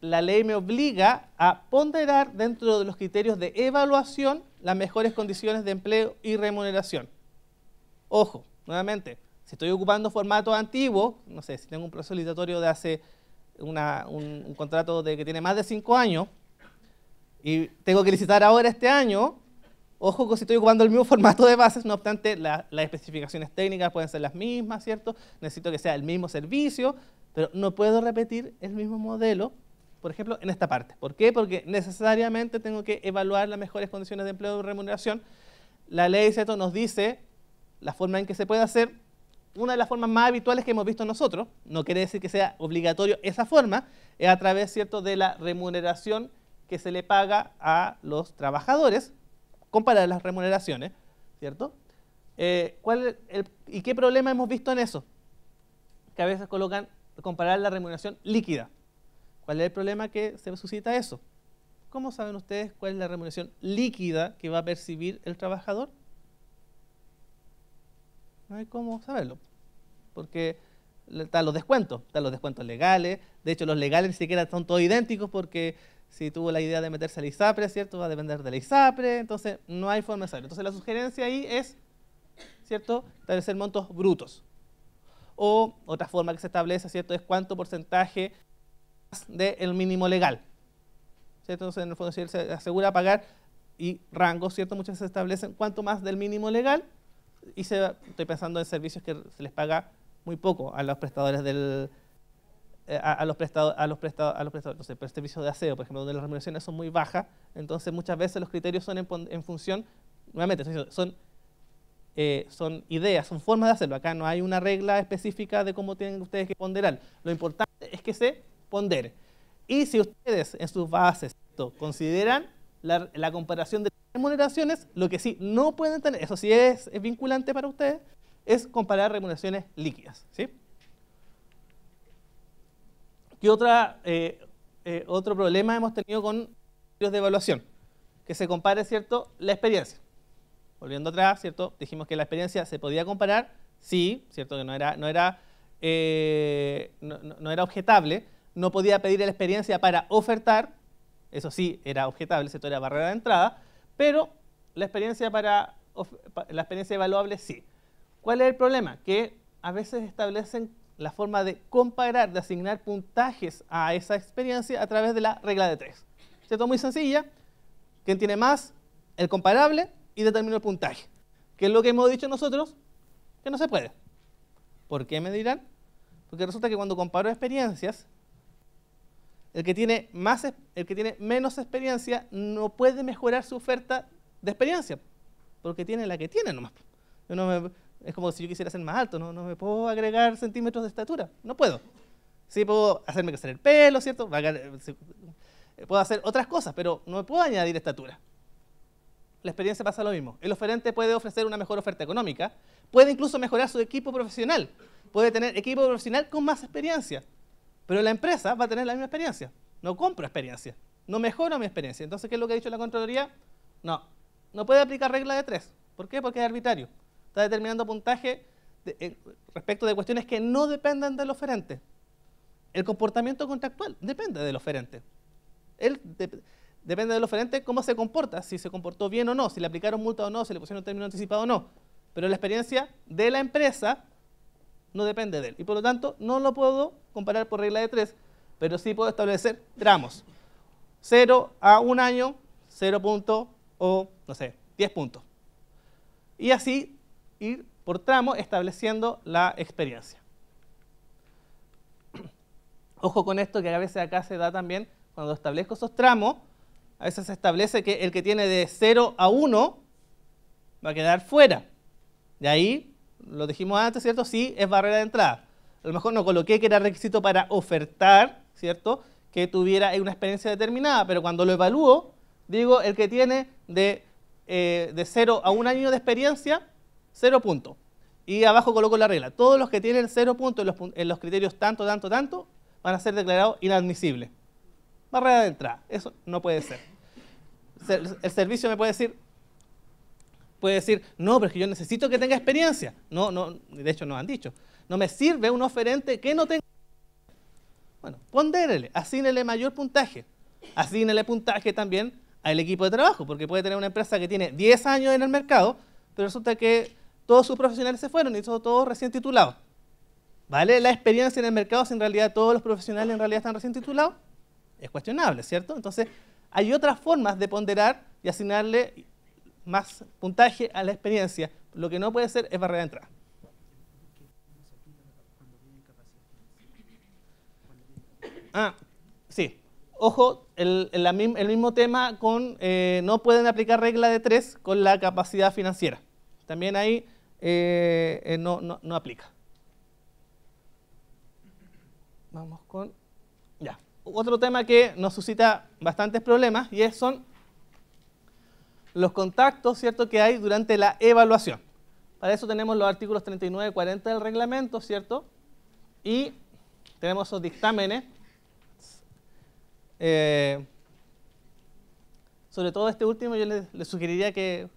la ley me obliga a ponderar dentro de los criterios de evaluación las mejores condiciones de empleo y remuneración. Ojo, nuevamente, si estoy ocupando formato antiguo, no sé, si tengo un proceso licitatorio de hace un, contrato de que tiene más de cinco años y tengo que licitar ahora este año, ojo que si estoy ocupando el mismo formato de bases, no obstante, las especificaciones técnicas pueden ser las mismas, ¿cierto? Necesito que sea el mismo servicio, pero no puedo repetir el mismo modelo por ejemplo, en esta parte. ¿Por qué? Porque necesariamente tengo que evaluar las mejores condiciones de empleo y remuneración. La ley ¿cierto? nos dice la forma en que se puede hacer, una de las formas más habituales que hemos visto nosotros, no quiere decir que sea obligatorio esa forma, es a través ¿cierto? de la remuneración que se le paga a los trabajadores, comparar las remuneraciones, ¿cierto? Eh, ¿cuál ¿Y qué problema hemos visto en eso? Que a veces colocan comparar la remuneración líquida ¿Cuál el problema que se suscita eso? ¿Cómo saben ustedes cuál es la remuneración líquida que va a percibir el trabajador? No hay cómo saberlo, porque están los descuentos, están los descuentos legales, de hecho los legales ni siquiera son todos idénticos porque si tuvo la idea de meterse a la ISAPRE, ¿cierto? Va a depender de la ISAPRE, entonces no hay forma de saberlo. Entonces la sugerencia ahí es, ¿cierto? Establecer montos brutos. O otra forma que se establece, ¿cierto? Es cuánto porcentaje del el mínimo legal. Entonces, en el fondo, si se asegura pagar y rangos, ¿cierto? Muchas se establecen cuanto más del mínimo legal y se, estoy pensando en servicios que se les paga muy poco a los prestadores del, eh, a, los a, los prestadores, servicios de aseo, por ejemplo, donde las remuneraciones son muy bajas, entonces muchas veces los criterios son en, función, nuevamente, son, eh, son ideas, son formas de hacerlo. Acá no hay una regla específica de cómo tienen ustedes que ponderar. Lo importante es que se y si ustedes en sus bases consideran la, comparación de remuneraciones, lo que sí no pueden tener, eso sí es, vinculante para ustedes, es comparar remuneraciones líquidas. ¿sí? ¿Qué otra, eh, eh, otro problema hemos tenido con los de evaluación? Que se compare, ¿cierto?, la experiencia. Volviendo atrás, ¿cierto? Dijimos que la experiencia se podía comparar, sí, ¿cierto? Que no era, no era, eh, no era objetable, no podía pedir la experiencia para ofertar, eso sí era objetable, esto era barrera de entrada, pero la experiencia, para, la experiencia evaluable sí. ¿Cuál es el problema? Que a veces establecen la forma de comparar, de asignar puntajes a esa experiencia a través de la regla de tres. es Muy sencilla. ¿Quién tiene más? El comparable y determina el puntaje. ¿Qué es lo que hemos dicho nosotros? Que no se puede. ¿Por qué me dirán? Porque resulta que cuando comparo experiencias, el que tiene, más, el que tiene menos experiencia no puede mejorar su oferta de experiencia, porque tiene la que tiene nomás. no es como si yo quisiera ser más alto, no, no me puedo agregar centímetros de estatura, no puedo. Sí puedo hacerme crecer el pelo, ¿cierto? Puedo hacer otras cosas, pero no me puedo añadir estatura. La experiencia pasa lo mismo. El oferente puede ofrecer una mejor oferta económica, puede incluso mejorar su equipo profesional, puede tener equipo profesional con más experiencia, pero la empresa va a tener la misma experiencia. No compro experiencia. No mejoro mi experiencia. Entonces, ¿qué es lo que ha dicho la Contraloría? No. No puede aplicar regla de tres. ¿Por qué? Porque es arbitrario. Está determinando puntaje respecto de cuestiones que no dependen del oferente. El comportamiento contractual depende del oferente. Él depende del oferente cómo se comporta, si se comportó bien o no, si le aplicaron multa o no, si le pusieron término anticipado o no. Pero la experiencia de la empresa no depende de él. Y por lo tanto, no lo puedo comparar por regla de tres, pero sí puedo establecer tramos. 0 a un año, 0 punto o, no sé, 10 puntos. Y así ir por tramo estableciendo la experiencia. Ojo con esto que a veces acá se da también, cuando establezco esos tramos, a veces se establece que el que tiene de 0 a 1 va a quedar fuera. De ahí lo dijimos antes, ¿cierto? Sí, es barrera de entrada. A lo mejor no coloqué que era requisito para ofertar, ¿cierto? Que tuviera una experiencia determinada, pero cuando lo evalúo, digo, el que tiene de, eh, cero a un año de experiencia, 0 punto. Y abajo coloco la regla. Todos los que tienen cero puntos en los, en los criterios tanto, tanto, tanto, van a ser declarados inadmisibles. Barrera de entrada. Eso no puede ser. El servicio me puede decir, puede decir, no, pero es que yo necesito que tenga experiencia. No, no, de hecho no han dicho, no me sirve un oferente que no tenga Bueno, pondérele, asínele mayor puntaje. Asínele puntaje también al equipo de trabajo, porque puede tener una empresa que tiene 10 años en el mercado, pero resulta que todos sus profesionales se fueron y son todos recién titulados. ¿Vale la experiencia en el mercado si en realidad todos los profesionales en realidad están recién titulados? Es cuestionable, ¿cierto? Entonces, hay otras formas de ponderar y asignarle más puntaje a la experiencia. Lo que no puede ser es barrera de entrada. Ah, sí. Ojo, el, mismo tema con eh, no pueden aplicar regla de tres con la capacidad financiera. También ahí eh, eh, no, no, no aplica. Vamos con... Ya. Otro tema que nos suscita bastantes problemas y es, son los contactos ¿cierto? que hay durante la evaluación. Para eso tenemos los artículos 39 y 40 del reglamento, ¿cierto? Y tenemos esos dictámenes, eh, sobre todo este último, yo les, sugeriría que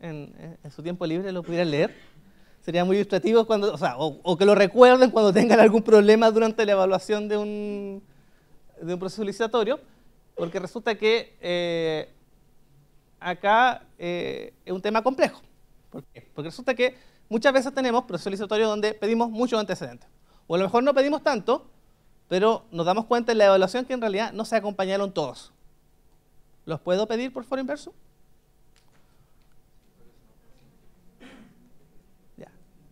en, su tiempo libre lo pudieran leer. Sería muy ilustrativo cuando, o, sea, que lo recuerden cuando tengan algún problema durante la evaluación de un, proceso licitatorio, porque resulta que eh, acá eh, es un tema complejo. ¿Por qué? Porque resulta que muchas veces tenemos procesos licitatorios donde pedimos muchos antecedentes. O a lo mejor no pedimos tanto, pero nos damos cuenta en la evaluación que en realidad no se acompañaron todos. ¿Los puedo pedir por foro inverso?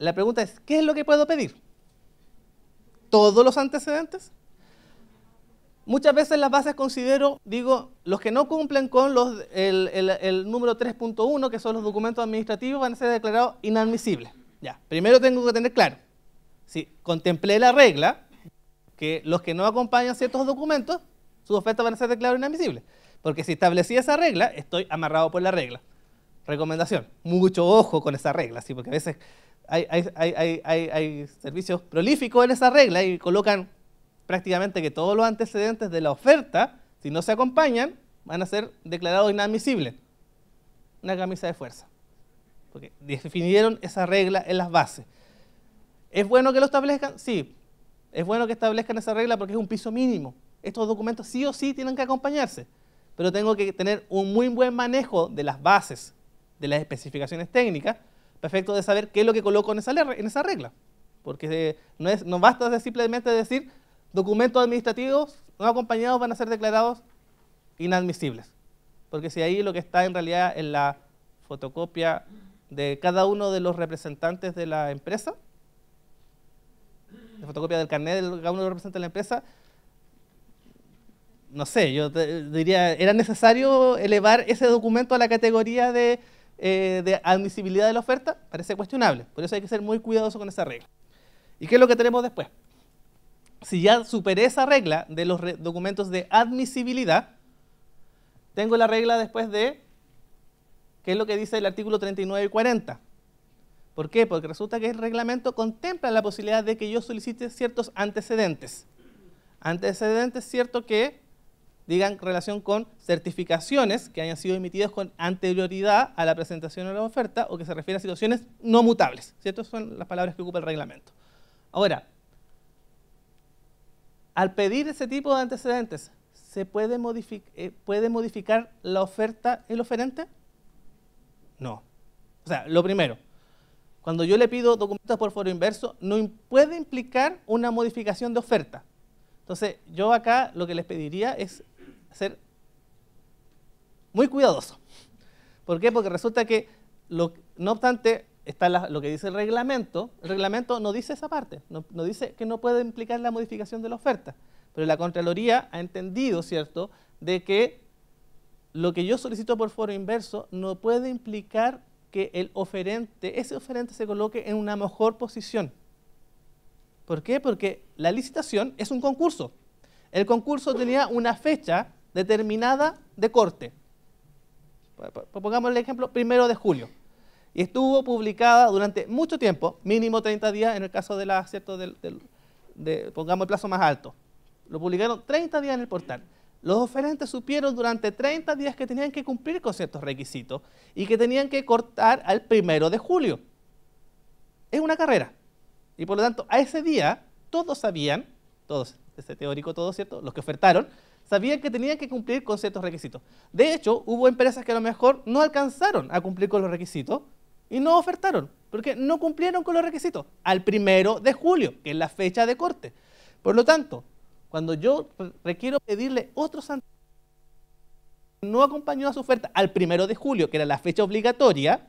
La pregunta es, ¿qué es lo que puedo pedir? ¿Todos los antecedentes? Muchas veces las bases considero, digo, los que no cumplen con los, el, número 3.1, que son los documentos administrativos, van a ser declarados inadmisibles. Ya, primero tengo que tener claro, si contemplé la regla, que los que no acompañan ciertos documentos, sus ofertas van a ser declaradas inadmisibles. Porque si establecí esa regla, estoy amarrado por la regla. Recomendación, mucho ojo con esa regla, ¿sí? porque a veces hay, hay servicios prolíficos en esa regla y colocan prácticamente que todos los antecedentes de la oferta, si no se acompañan, van a ser declarados inadmisibles. Una camisa de fuerza. Porque definieron esa regla en las bases. ¿Es bueno que lo establezcan? Sí. Es bueno que establezcan esa regla porque es un piso mínimo. Estos documentos sí o sí tienen que acompañarse. Pero tengo que tener un muy buen manejo de las bases, de las especificaciones técnicas, perfecto de saber qué es lo que coloco en esa, regla. Porque no, es, no basta de simplemente decir documentos administrativos no acompañados van a ser declarados inadmisibles. Porque si ahí lo que está en realidad es la fotocopia de cada uno de los representantes de la empresa, la fotocopia del carnet de cada uno de los representantes de la empresa, no sé, yo diría, era necesario elevar ese documento a la categoría de, eh, de admisibilidad de la oferta, parece cuestionable. Por eso hay que ser muy cuidadoso con esa regla. ¿Y qué es lo que tenemos después? si ya superé esa regla de los documentos de admisibilidad, tengo la regla después de, qué es lo que dice el artículo 39 y 40. ¿Por qué? Porque resulta que el reglamento contempla la posibilidad de que yo solicite ciertos antecedentes. Antecedentes, cierto que digan relación con certificaciones que hayan sido emitidas con anterioridad a la presentación de la oferta o que se refiere a situaciones no mutables. ¿Cierto? Son las palabras que ocupa el reglamento. Ahora, al pedir ese tipo de antecedentes, ¿se eh, puede, modificar la oferta el oferente? No. O sea, lo primero, cuando yo le pido documentos por foro inverso, no puede implicar una modificación de oferta. Entonces, yo acá lo que les pediría es ser muy cuidadoso. ¿Por qué? Porque resulta que, no obstante, está lo que dice el reglamento. El reglamento no dice esa parte, no, no, dice que no puede implicar la modificación de la oferta. Pero la Contraloría ha entendido, ¿cierto?, de que lo que yo solicito por foro inverso no puede implicar que el oferente, ese oferente se coloque en una mejor posición. ¿Por qué? Porque la licitación es un concurso. El concurso tenía una fecha determinada de corte. Pongamos el ejemplo, primero de julio y estuvo publicada durante mucho tiempo, mínimo 30 días en el caso de la, ¿cierto? Del, pongamos el plazo más alto. Lo publicaron 30 días en el portal. Los oferentes supieron durante 30 días que tenían que cumplir con ciertos requisitos y que tenían que cortar al primero de julio. Es una carrera. Y por lo tanto, a ese día, todos sabían, todos, ese teórico, todos, ¿cierto? Los que ofertaron, sabían que tenían que cumplir con ciertos requisitos. De hecho, hubo empresas que a lo mejor no alcanzaron a cumplir con los requisitos y no ofertaron, porque no cumplieron con los requisitos, al primero de julio, que es la fecha de corte. Por lo tanto, cuando yo requiero pedirle otro santo no acompañó a su oferta al primero de julio, que era la fecha obligatoria,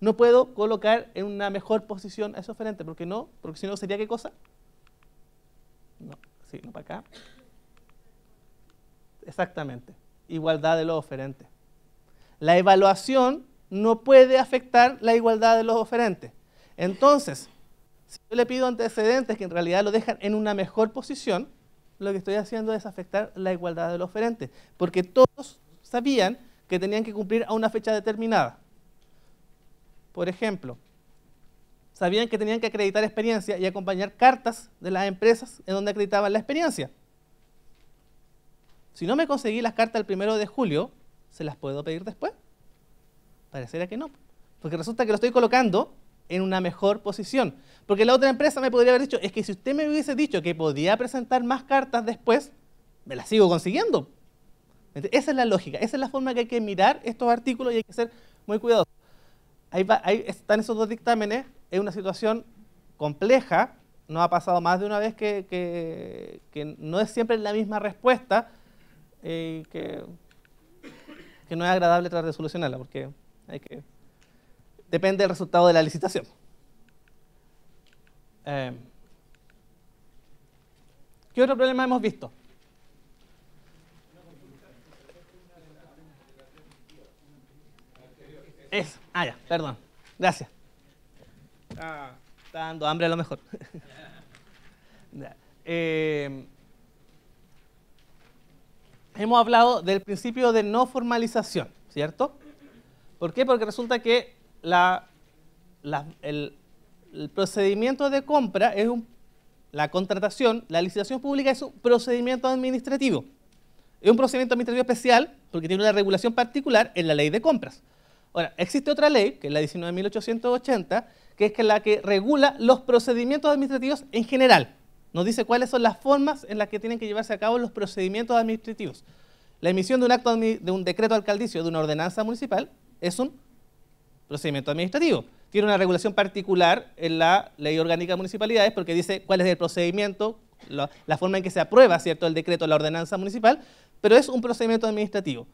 no puedo colocar en una mejor posición a ese oferente, porque no, porque si no sería qué cosa? No, sí, no para acá. Exactamente. Igualdad de los oferentes. La evaluación no puede afectar la igualdad de los oferentes. Entonces, si yo le pido antecedentes que en realidad lo dejan en una mejor posición, lo que estoy haciendo es afectar la igualdad de los oferentes, porque todos sabían que tenían que cumplir a una fecha determinada. Por ejemplo, sabían que tenían que acreditar experiencia y acompañar cartas de las empresas en donde acreditaban la experiencia. Si no me conseguí las cartas el primero de julio, ¿se las puedo pedir después? Pareciera que no. Porque resulta que lo estoy colocando en una mejor posición. Porque la otra empresa me podría haber dicho, es que si usted me hubiese dicho que podía presentar más cartas después, me las sigo consiguiendo. Esa es la lógica, esa es la forma que hay que mirar estos artículos y hay que ser muy cuidadosos. Ahí, están esos dos dictámenes, es una situación compleja, no ha pasado más de una vez que, no es siempre la misma respuesta eh, que, que no es agradable tratar de solucionarla, porque que... Depende del resultado de la licitación. Eh, ¿Qué otro problema hemos visto? Es Ah, ya, perdón. Gracias. Ah. Está dando hambre a lo mejor. Eh, hemos hablado del principio de no formalización, ¿cierto? ¿Por qué? Porque resulta que el, procedimiento de compra es la contratación, la licitación pública es un procedimiento administrativo. Es un procedimiento administrativo especial porque tiene una regulación particular en la ley de compras. Ahora, existe otra ley, que es la 19.880, que es la que regula los procedimientos administrativos en general. Nos dice cuáles son las formas en las que tienen que llevarse a cabo los procedimientos administrativos. La emisión de un acto de un decreto alcaldicio, de una ordenanza municipal, es un procedimiento administrativo. Tiene una regulación particular en la Ley Orgánica de Municipalidades porque dice cuál es el procedimiento, la, forma en que se aprueba ¿cierto? el decreto, la ordenanza municipal, pero es un procedimiento administrativo.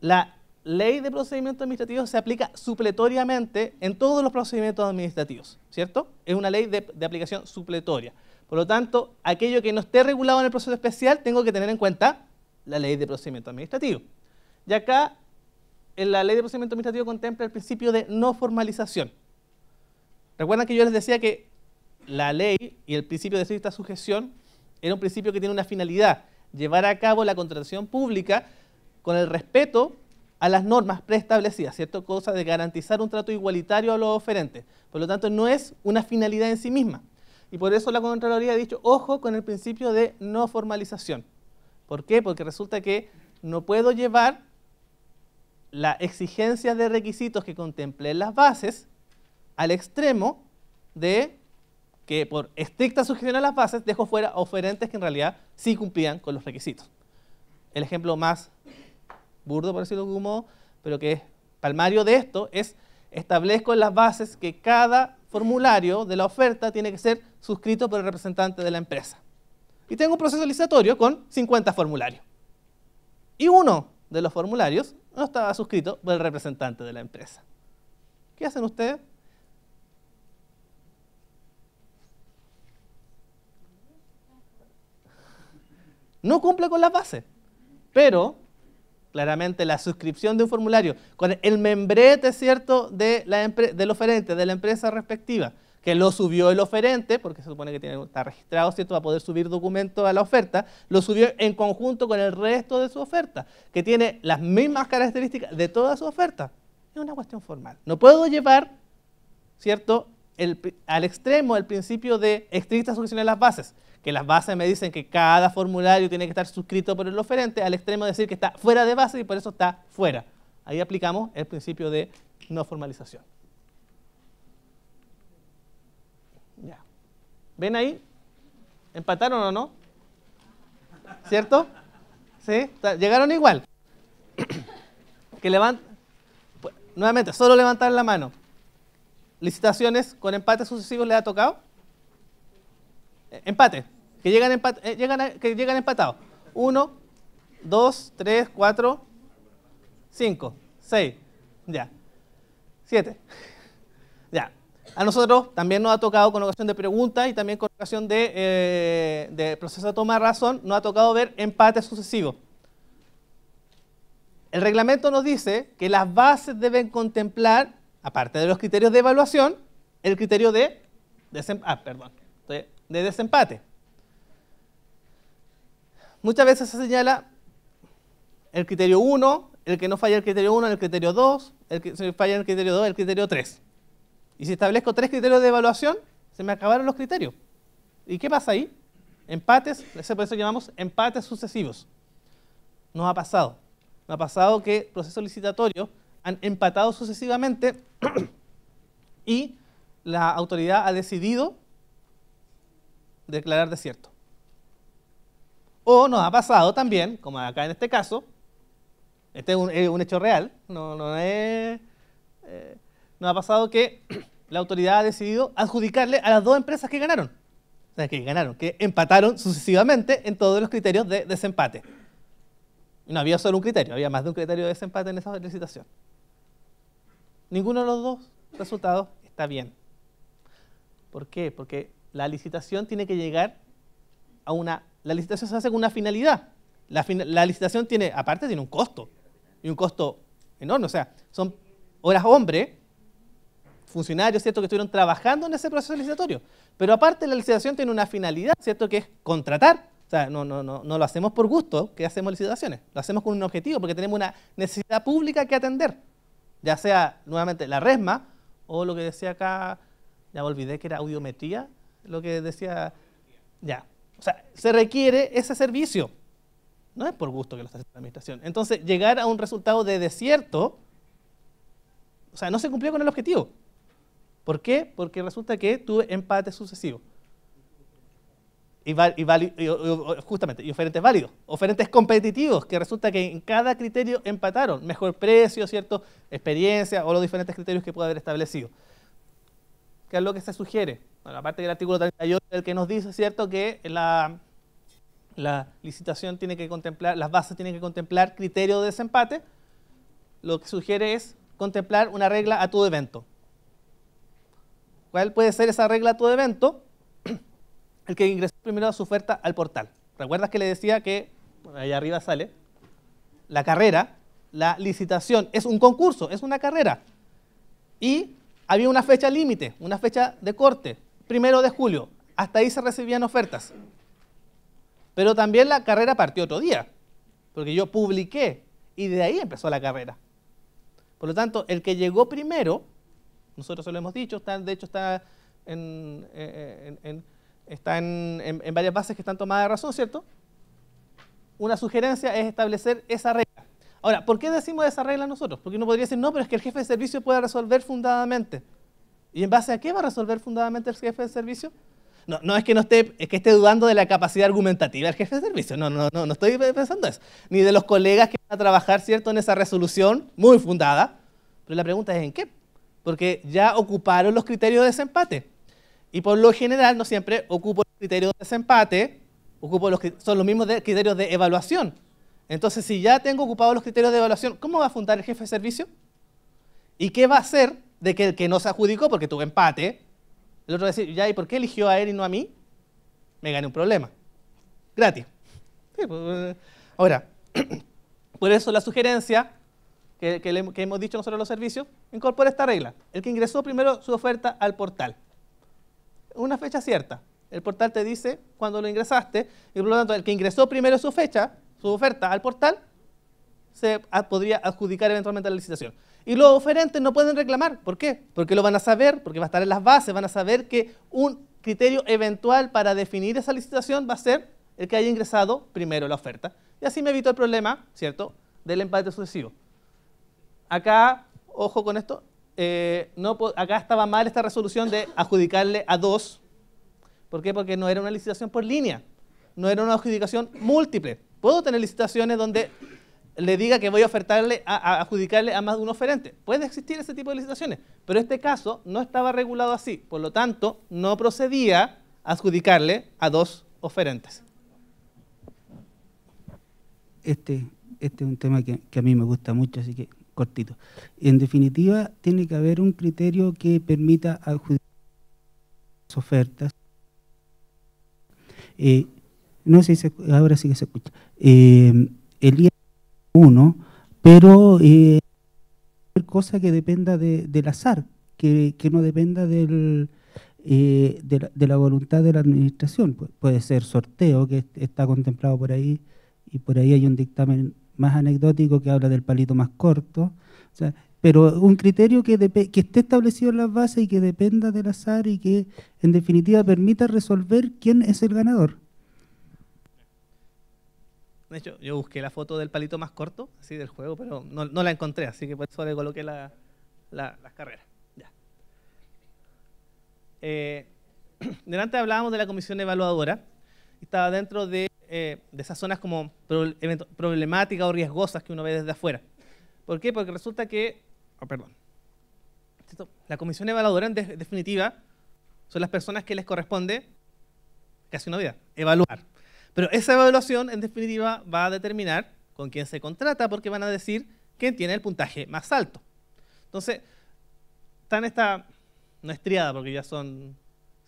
La ley de Procedimiento Administrativo se aplica supletoriamente en todos los procedimientos administrativos, ¿cierto? Es una ley de, de, aplicación supletoria. Por lo tanto, aquello que no esté regulado en el proceso especial, tengo que tener en cuenta la ley de procedimiento administrativo. Y acá en eh, la ley de procedimiento administrativo contempla el principio de no formalización. Recuerdan que yo les decía que la ley y el principio de cierta sujeción era un principio que tiene una finalidad, llevar a cabo la contratación pública con el respeto a las normas preestablecidas, ¿cierto? Cosa de garantizar un trato igualitario a los oferentes. Por lo tanto, no es una finalidad en sí misma. Y por eso la Contraloría ha dicho, ojo con el principio de no formalización. ¿Por qué? Porque resulta que no puedo llevar la exigencia de requisitos que contemplen las bases al extremo de que por estricta sujeción a las bases dejó fuera oferentes que en realidad sí cumplían con los requisitos. El ejemplo más burdo, por decirlo de algún modo, pero que es palmario de esto, es establezco en las bases que cada formulario de la oferta tiene que ser suscrito por el representante de la empresa. Y tengo un proceso licitatorio con 50 formularios. Y uno de los formularios no estaba suscrito por el representante de la empresa. ¿Qué hacen ustedes? No cumple con las bases, pero claramente la suscripción de un formulario con el membrete, ¿cierto?, de la del oferente, de la empresa respectiva, que lo subió el oferente, porque se supone que tiene, está registrado, ¿cierto?, a poder subir documento a la oferta, lo subió en conjunto con el resto de su oferta, que tiene las mismas características de toda su oferta. Es una cuestión formal. No puedo llevar, ¿cierto?, al extremo el principio de estricta sujeción a las bases, que las bases me dicen que cada formulario tiene que estar suscrito por el oferente, al extremo decir que está fuera de base y por eso está fuera. Ahí aplicamos el principio de no formalización. ¿Ven ahí? ¿Empataron o no? ¿Cierto? ¿Sí? Llegaron igual. que levanten. Pues, nuevamente, solo levantar la mano. ¿Licitaciones con empates sucesivos les ha tocado? Eh, empate. Que llegan, eh, que llegan empatados. Uno, dos, tres, cuatro, cinco, seis. Ya. Siete. A nosotros también nos ha tocado con ocasión de preguntas y también con ocasión eh, de, proceso de toma de razón, nos ha tocado ver empates sucesivos. El reglamento nos dice que las bases deben contemplar, aparte de los criterios de evaluación, el criterio de, ah, desempate. Muchas veces se señala el criterio 1, el que no falla el criterio 1, el criterio 2, el que falla el criterio 2, el criterio 3. Y si establezco tres criterios de evaluación, se me acabaron los criterios. ¿Y qué pasa ahí? Empates, ese por eso llamamos empates sucesivos. Nos ha pasado. Nos ha pasado que procesos licitatorios han empatado sucesivamente y la autoridad ha decidido declarar desierto. O nos ha pasado también, como acá en este caso, este es un, hecho real, no, no es, eh, nos ha pasado que la autoridad ha decidido adjudicarle a las dos empresas que ganaron. O sea, que ganaron, que empataron sucesivamente en todos los criterios de desempate. No había solo un criterio, había más de un criterio de desempate en esa licitación. Ninguno de los dos resultados está bien. ¿Por qué? Porque la licitación tiene que llegar a una... La licitación se hace con una finalidad. La, licitación tiene, aparte tiene un costo, y un costo enorme. O sea, son horas hombre funcionarios, ¿cierto?, que estuvieron trabajando en ese proceso licitatorio. Pero aparte la licitación tiene una finalidad, ¿cierto?, que es contratar. O sea, no, no, no, no lo hacemos por gusto que hacemos licitaciones, lo hacemos con un objetivo, porque tenemos una necesidad pública que atender, ya sea nuevamente la resma o lo que decía acá, ya olvidé que era audiometría, lo que decía, ya. O sea, se requiere ese servicio. No es por gusto que lo está haciendo la administración. Entonces, llegar a un resultado de desierto, o sea, no se cumplió con el objetivo. ¿Por qué? Porque resulta que tuve empate sucesivo. Y, justamente, oferentes válidos, oferentes competitivos, que resulta que en cada criterio empataron, mejor precio, ¿cierto? Experiencia o los diferentes criterios que puede haber establecido. ¿Qué es lo que se sugiere? Bueno, aparte del artículo 38, el que nos dice, ¿cierto?, que la, licitación tiene que contemplar, las bases tienen que contemplar criterio de desempate, lo que sugiere es contemplar una regla a todo evento. ¿Cuál puede ser esa regla a tu evento? El que ingresó primero a su oferta al portal. ¿Recuerdas que le decía que, ahí allá arriba sale, la carrera, la licitación, es un concurso, es una carrera. Y había una fecha límite, una fecha de corte, primero de julio. Hasta ahí se recibían ofertas. Pero también la carrera partió otro día, porque yo publiqué y de ahí empezó la carrera. Por lo tanto, el que llegó primero nosotros se lo hemos dicho, está, de hecho está en, eh, está en, varias bases que están tomadas de razón, ¿cierto? Una sugerencia es establecer esa regla. Ahora, ¿por qué decimos esa regla nosotros? Porque uno podría decir, no, pero es que el jefe de servicio puede resolver fundadamente. ¿Y en base a qué va a resolver fundadamente el jefe de servicio? No, no es que no esté, es que esté dudando de la capacidad argumentativa del jefe de servicio. No, no, no, no estoy pensando eso. Ni de los colegas que van a trabajar, ¿cierto?, en esa resolución muy fundada. Pero la pregunta es, ¿en qué? porque ya ocuparon los criterios de desempate. Y por lo general, no siempre ocupo los criterios de desempate, ocupo los, son los mismos criterios de evaluación. Entonces, si ya tengo ocupados los criterios de evaluación, ¿cómo va a fundar el jefe de servicio? ¿Y qué va a hacer de que el que no se adjudicó porque tuvo empate, el otro va a decir, ya, ¿y por qué eligió a él y no a mí? Me gané un problema. Gratis. Pues, eh, ahora, por eso la sugerencia que, hemos dicho nosotros los servicios, incorpora esta regla. El que ingresó primero su oferta al portal. Una fecha cierta. El portal te dice cuando lo ingresaste y por lo tanto el que ingresó primero su fecha, su oferta al portal, se podría adjudicar eventualmente la licitación. Y los oferentes no pueden reclamar. ¿Por qué? Porque lo van a saber, porque va a estar en las bases, van a saber que un criterio eventual para definir esa licitación va a ser el que haya ingresado primero la oferta. Y así me evito el problema, ¿cierto?, del empate sucesivo acá, ojo con esto, eh, no, acá estaba mal esta resolución de adjudicarle a dos. ¿Por qué? Porque no era una licitación por línea, no era una adjudicación múltiple. Puedo tener licitaciones donde le diga que voy a ofertarle, a, adjudicarle a más de un oferente. Puede existir ese tipo de licitaciones, pero este caso no estaba regulado así, por lo tanto, no procedía adjudicarle a dos oferentes. Este, este es un tema que a mí me gusta mucho, así que cortito. En definitiva, tiene que haber un criterio que permita adjudicar las ofertas. Eh, no sé si ahora sí que se escucha. Eh, el día 1, pero eh, cosa que dependa del azar, que, no dependa del, eh, de, la, voluntad de la administración. puede ser sorteo, que está contemplado por ahí, y por ahí hay un dictamen más anecdótico que habla del palito más corto. pero un criterio que, esté establecido en las bases y que dependa del azar y que en definitiva permita resolver quién es el ganador. De hecho, yo busqué la foto del palito más corto, así del juego, pero no, la encontré, así que por eso le coloqué las carreras. Ya. Eh, delante hablábamos de la comisión evaluadora, estaba dentro de eh, de esas zonas como problemáticas o riesgosas que uno ve desde afuera. ¿Por qué? Porque resulta que, oh, perdón, la comisión evaluadora en definitiva son las personas que les corresponde, casi una vida, evaluar. Pero esa evaluación en definitiva va a determinar con quién se contrata porque van a decir quién tiene el puntaje más alto. Entonces, en esta, no es triada porque ya son,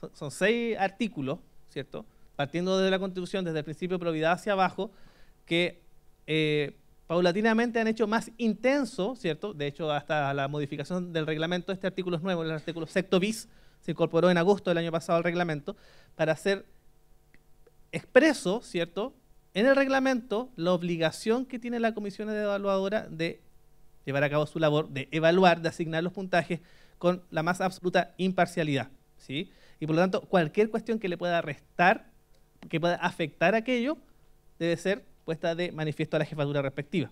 son, son seis artículos, ¿cierto? partiendo desde la Constitución, desde el principio de probidad hacia abajo, que eh, paulatinamente han hecho más intenso, ¿cierto? De hecho, hasta la modificación del reglamento, este artículo es nuevo, el artículo sexto bis, se incorporó en agosto del año pasado al reglamento, para hacer expreso, ¿cierto?, en el reglamento la obligación que tiene la comisión de evaluadora de llevar a cabo su labor, de evaluar, de asignar los puntajes con la más absoluta imparcialidad, ¿sí? Y por lo tanto, cualquier cuestión que le pueda restar que pueda afectar aquello debe ser puesta de manifiesto a la jefatura respectiva.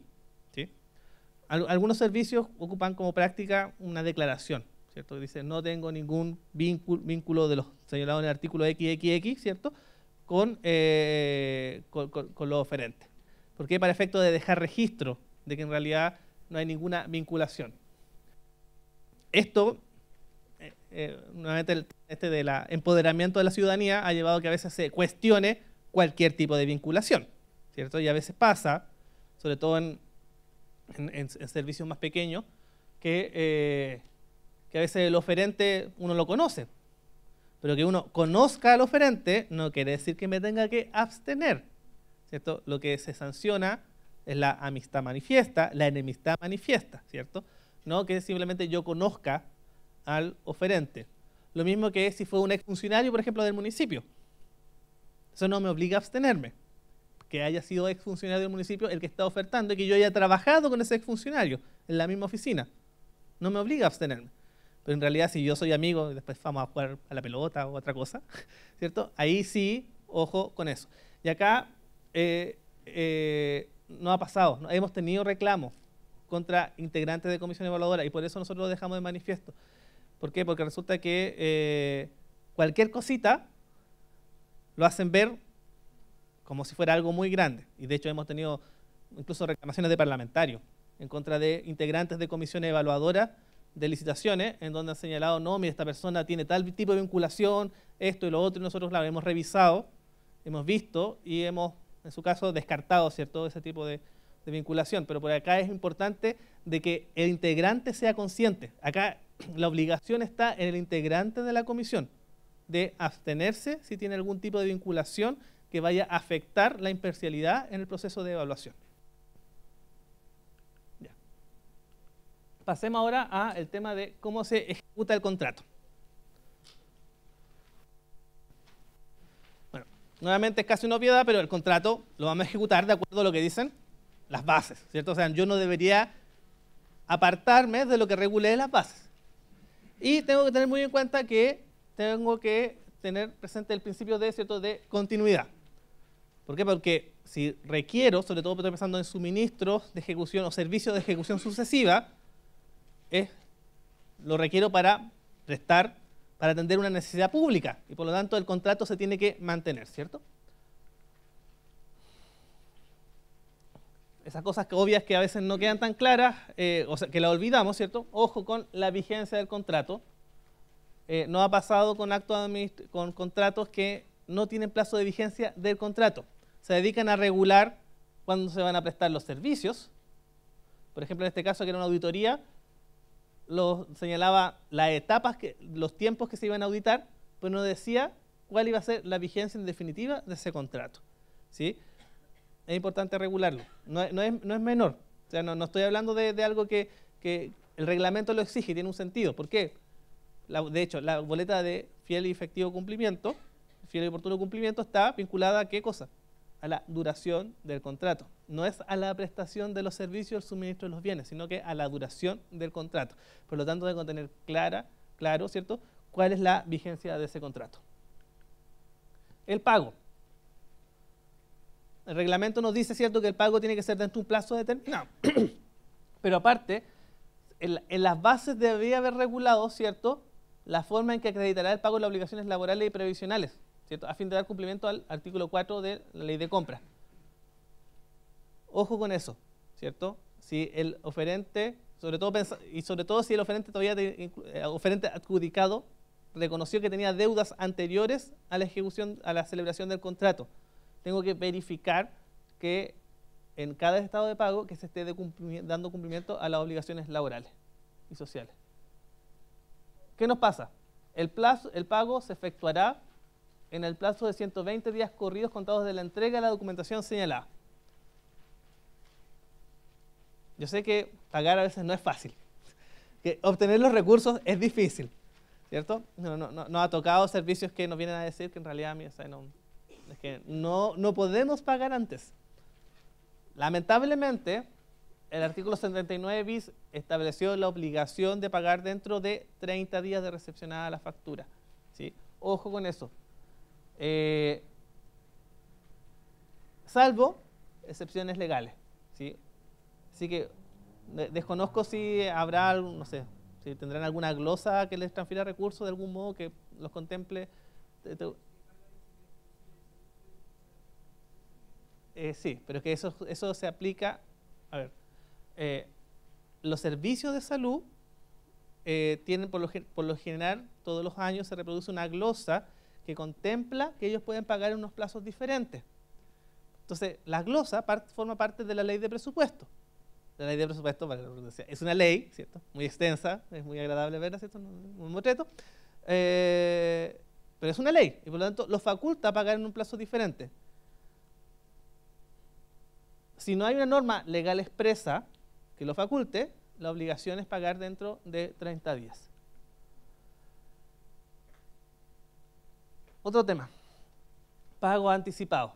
Algunos servicios ocupan como práctica una declaración, ¿cierto? Dice, no tengo ningún vínculo, de los señalados en el artículo XXX, ¿cierto? Con, eh, con, con los oferentes. Porque para efecto de dejar registro de que en realidad no hay ninguna vinculación. Esto eh, nuevamente el, este de la empoderamiento de la ciudadanía ha llevado a que a veces se cuestione cualquier tipo de vinculación, ¿cierto? Y a veces pasa, sobre todo en, en, servicios más pequeños, que, eh, que a veces el oferente uno lo conoce, pero que uno conozca al oferente no quiere decir que me tenga que abstener, ¿cierto? Lo que se sanciona es la amistad manifiesta, la enemistad manifiesta, ¿cierto? No que simplemente yo conozca oferente. Lo mismo que si fue un exfuncionario, por ejemplo, del municipio. Eso no me obliga a abstenerme. Que haya sido exfuncionario del municipio el que está ofertando y que yo haya trabajado con ese exfuncionario en la misma oficina. No me obliga a abstenerme. Pero en realidad, si yo soy amigo, después vamos a jugar a la pelota o otra cosa, ¿cierto? Ahí sí, ojo con eso. Y acá eh, eh, no ha pasado. Hemos tenido reclamos contra integrantes de comisión evaluadora y por eso nosotros lo dejamos de manifiesto. ¿Por qué? Porque resulta que eh, cualquier cosita lo hacen ver como si fuera algo muy grande. Y de hecho hemos tenido incluso reclamaciones de parlamentarios en contra de integrantes de comisiones evaluadoras de licitaciones, en donde han señalado, no, mira, esta persona tiene tal tipo de vinculación, esto y lo otro, y nosotros la hemos revisado, hemos visto y hemos, en su caso, descartado, ¿cierto?, ese tipo de, vinculación. Pero por acá es importante de que el integrante sea consciente. Acá la obligación está en el integrante de la comisión de abstenerse si tiene algún tipo de vinculación que vaya a afectar la imparcialidad en el proceso de evaluación. Pasemos ahora al tema de cómo se ejecuta el contrato. Bueno, nuevamente es casi una obviedad, pero el contrato lo vamos a ejecutar de acuerdo a lo que dicen las bases, ¿cierto? O sea, yo no debería apartarme de lo que regule las bases. Y tengo que tener muy en cuenta que tengo que tener presente el principio de, ¿cierto? de continuidad. ¿Por qué? Porque si requiero, sobre todo estoy pensando en suministros de ejecución o servicios de ejecución sucesiva, es, lo requiero para prestar, para atender una necesidad pública y por lo tanto el contrato se tiene que mantener, ¿cierto? esas cosas obvias que a veces no quedan tan claras, eh, o sea, que la olvidamos, ¿cierto? Ojo con la vigencia del contrato. Eh, no ha pasado con, actos con contratos que no tienen plazo de vigencia del contrato. Se dedican a regular cuándo se van a prestar los servicios. Por ejemplo, en este caso, que era una auditoría, lo señalaba las etapas, que, los tiempos que se iban a auditar, pero no decía cuál iba a ser la vigencia en definitiva de ese contrato. ¿sí? es importante regularlo. No, es, menor. O sea, no, no estoy hablando de, algo que, el reglamento lo exige, tiene un sentido. ¿Por qué? de hecho, la boleta de fiel y efectivo cumplimiento, fiel y oportuno cumplimiento, está vinculada a qué cosa? A la duración del contrato. No es a la prestación de los servicios, el suministro de los bienes, sino que a la duración del contrato. Por lo tanto, debe tener clara, claro, ¿cierto?, cuál es la vigencia de ese contrato. El pago el reglamento nos dice, ¿cierto?, que el pago tiene que ser dentro de un plazo determinado. Pero aparte, en, las bases debería haber regulado, ¿cierto?, la forma en que acreditará el pago de las obligaciones laborales y previsionales, ¿cierto?, a fin de dar cumplimiento al artículo 4 de la ley de compra. Ojo con eso, ¿cierto? Si el oferente, sobre todo y sobre todo si el oferente todavía, eh, oferente adjudicado, reconoció que tenía deudas anteriores a la ejecución, a la celebración del contrato tengo que verificar que en cada estado de pago que se esté dando cumplimiento a las obligaciones laborales y sociales. ¿Qué nos pasa? El, plazo, el pago se efectuará en el plazo de 120 días corridos contados de la entrega de la documentación señalada. Yo sé que pagar a veces no es fácil, que obtener los recursos es difícil, ¿cierto? No, no, no, ha tocado servicios que nos vienen a decir que en realidad, a mí, sea, no, es que no, no podemos pagar antes. Lamentablemente, el artículo 79 bis estableció la obligación de pagar dentro de 30 días de recepcionada la factura. ¿sí? Ojo con eso. Eh, salvo excepciones legales. ¿sí? Así que desconozco si habrá, no sé, si tendrán alguna glosa que les transfiera recursos de algún modo que los contemple. Eh, sí, pero que eso, eso se aplica, a ver, eh, los servicios de salud eh, tienen por lo, por lo general, todos los años se reproduce una glosa que contempla que ellos pueden pagar en unos plazos diferentes. Entonces, la glosa forma parte de la ley de presupuesto. La ley de presupuesto, es una ley, ¿cierto? Muy extensa, es muy agradable verla, ¿cierto? Un, un pero es una ley y por lo tanto lo faculta a pagar en un plazo diferente si no hay una norma legal expresa que lo faculte, la obligación es pagar dentro de 30 días. Otro tema, pago anticipado.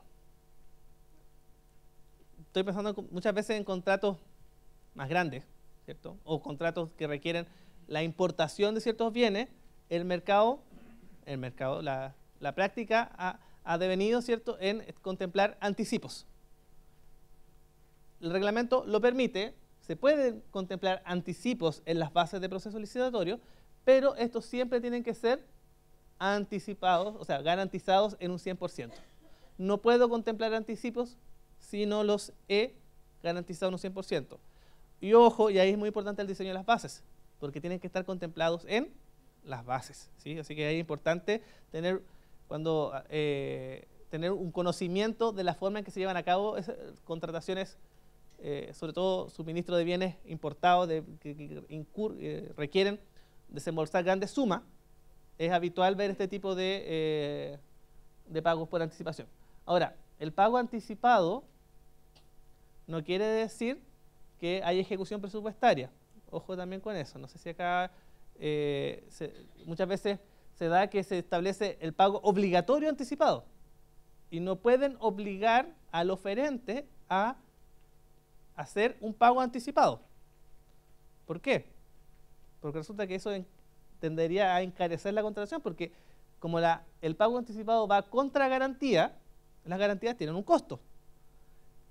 Estoy pensando muchas veces en contratos más grandes, ¿cierto? O contratos que requieren la importación de ciertos bienes, el mercado, el mercado, la, práctica ha, ha devenido, ¿cierto?, en contemplar anticipos el reglamento lo permite, se pueden contemplar anticipos en las bases de proceso licitatorio, pero estos siempre tienen que ser anticipados, o sea, garantizados en un 100%. No puedo contemplar anticipos si no los he garantizado en un 100%. Y ojo, y ahí es muy importante el diseño de las bases, porque tienen que estar contemplados en las bases, ¿sí? Así que ahí es importante tener, cuando, eh, tener un conocimiento de la forma en que se llevan a cabo contrataciones eh, sobre todo suministro de bienes importados que, eh, requieren desembolsar grandes sumas, es habitual ver este tipo de, eh, de pagos por anticipación. Ahora, el pago anticipado no quiere decir que hay ejecución presupuestaria. Ojo también con eso. No sé si acá muchas veces se da que se establece el pago obligatorio anticipado y no pueden obligar al oferente a hacer un pago anticipado. ¿Por qué? Porque resulta que eso tendería a encarecer la contratación, porque como el pago anticipado va contra garantía, las garantías tienen un costo.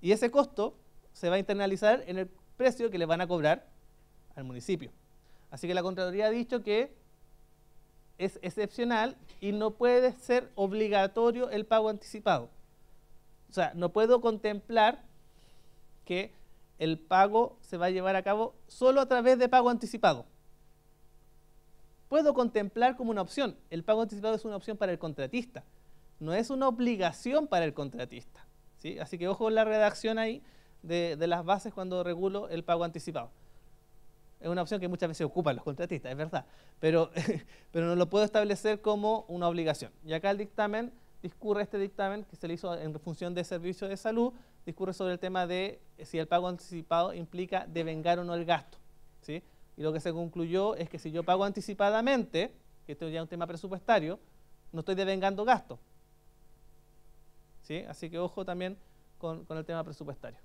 Y ese costo se va a internalizar en el precio que le van a cobrar al municipio. Así que la Contraloría ha dicho que es excepcional y no puede ser obligatorio el pago anticipado. O sea, no puedo contemplar que el pago se va a llevar a cabo solo a través de pago anticipado. Puedo contemplar como una opción. El pago anticipado es una opción para el contratista, no es una obligación para el contratista. ¿sí? Así que ojo con la redacción ahí de, las bases cuando regulo el pago anticipado es una opción que muchas veces ocupan los contratistas, es verdad, pero, pero no lo puedo establecer como una obligación. Y acá el dictamen discurre este dictamen que se le hizo en función de servicio de salud, discurre sobre el tema de si el pago anticipado implica devengar o no el gasto. ¿sí? Y lo que se concluyó es que si yo pago anticipadamente, que esto ya es un tema presupuestario, no estoy devengando gasto. ¿sí? Así que ojo también con, el tema presupuestario.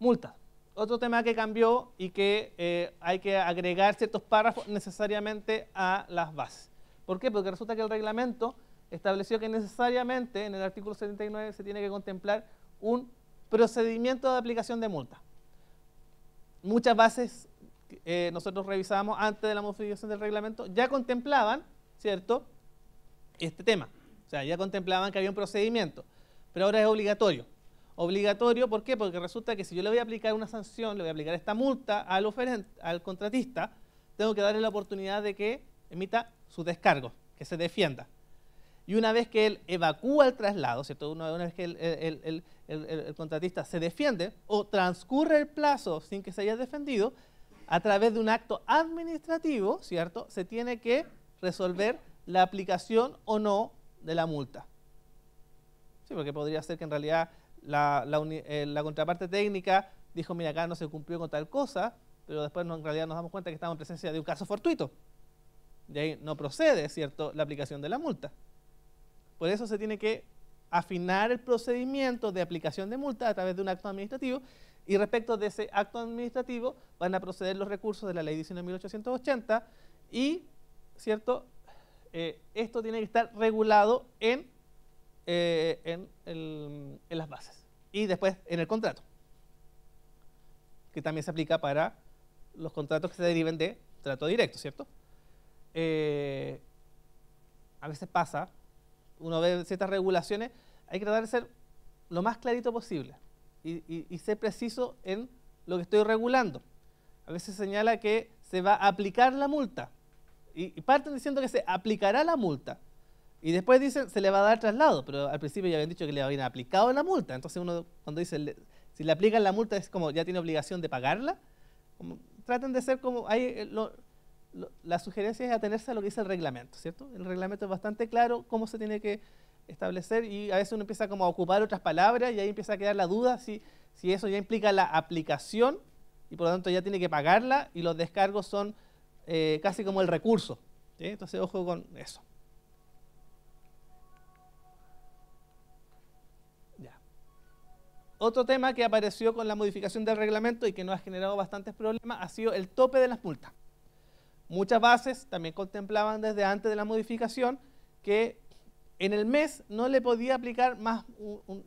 Multa. Otro tema que cambió y que eh, hay que agregar ciertos párrafos necesariamente a las bases. ¿Por qué? Porque resulta que el reglamento estableció que necesariamente en el artículo 79 se tiene que contemplar un procedimiento de aplicación de multa. Muchas bases que eh, nosotros revisábamos antes de la modificación del reglamento ya contemplaban, ¿cierto?, este tema. O sea, ya contemplaban que había un procedimiento, pero ahora es obligatorio. Obligatorio, ¿por qué? Porque resulta que si yo le voy a aplicar una sanción, le voy a aplicar esta multa al, al contratista, tengo que darle la oportunidad de que emita su descargo, que se defienda y una vez que él evacúa el traslado, ¿cierto? Una vez que el, contratista se defiende o transcurre el plazo sin que se haya defendido, a través de un acto administrativo, ¿cierto? Se tiene que resolver la aplicación o no de la multa. Sí, porque podría ser que en realidad la, eh, contraparte técnica dijo, mira, acá no se cumplió con tal cosa, pero después en realidad nos damos cuenta que estamos en presencia de un caso fortuito. De ahí no procede, ¿cierto?, la aplicación de la multa. Por eso se tiene que afinar el procedimiento de aplicación de multa a través de un acto administrativo y respecto de ese acto administrativo van a proceder los recursos de la ley 19.880 y, ¿cierto? Eh, esto tiene que estar regulado en, eh, en, las bases y después en el contrato, que también se aplica para los contratos que se deriven de trato directo, ¿cierto? Eh, a veces pasa uno ve ciertas regulaciones, hay que tratar de ser lo más clarito posible y, ser preciso en lo que estoy regulando. A veces señala que se va a aplicar la multa y, parten diciendo que se aplicará la multa. Y después dicen, se le va a dar traslado, pero al principio ya habían dicho que le habían aplicado la multa. Entonces uno cuando dice, si le aplican la multa es como ya tiene obligación de pagarla. traten de ser como, eh, la sugerencia es atenerse a lo que dice el reglamento, ¿cierto? El reglamento es bastante claro cómo se tiene que establecer y a veces uno empieza como a ocupar otras palabras y ahí empieza a quedar la duda si, si eso ya implica la aplicación y por lo tanto ya tiene que pagarla y los descargos son eh, casi como el recurso. Entonces, ojo con eso. Ya. Otro tema que apareció con la modificación del reglamento y que nos ha generado bastantes problemas ha sido el tope de las multas. Muchas bases también contemplaban desde antes de la modificación que en el mes no le podía aplicar más,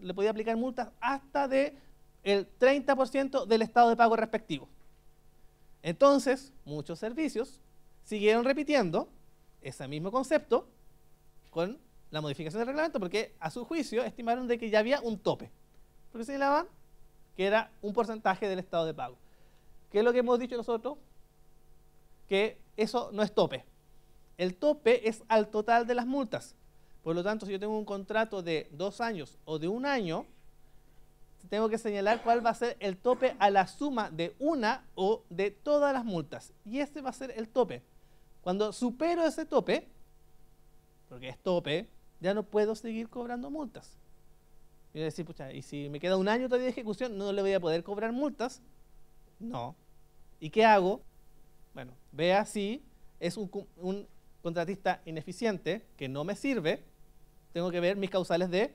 le podía aplicar multas hasta de el 30% del estado de pago respectivo. Entonces, muchos servicios siguieron repitiendo ese mismo concepto con la modificación del reglamento porque a su juicio estimaron de que ya había un tope. Porque señalaban que era un porcentaje del estado de pago. ¿Qué es lo que hemos dicho nosotros? que eso no es tope. El tope es al total de las multas. Por lo tanto, si yo tengo un contrato de dos años o de un año, tengo que señalar cuál va a ser el tope a la suma de una o de todas las multas. Y ese va a ser el tope. Cuando supero ese tope, porque es tope, ya no puedo seguir cobrando multas. Y decir, pucha, ¿y si me queda un año todavía de ejecución, no le voy a poder cobrar multas? No. ¿Y qué hago? Bueno, vea si es un, contratista ineficiente que no me sirve, tengo que ver mis causales de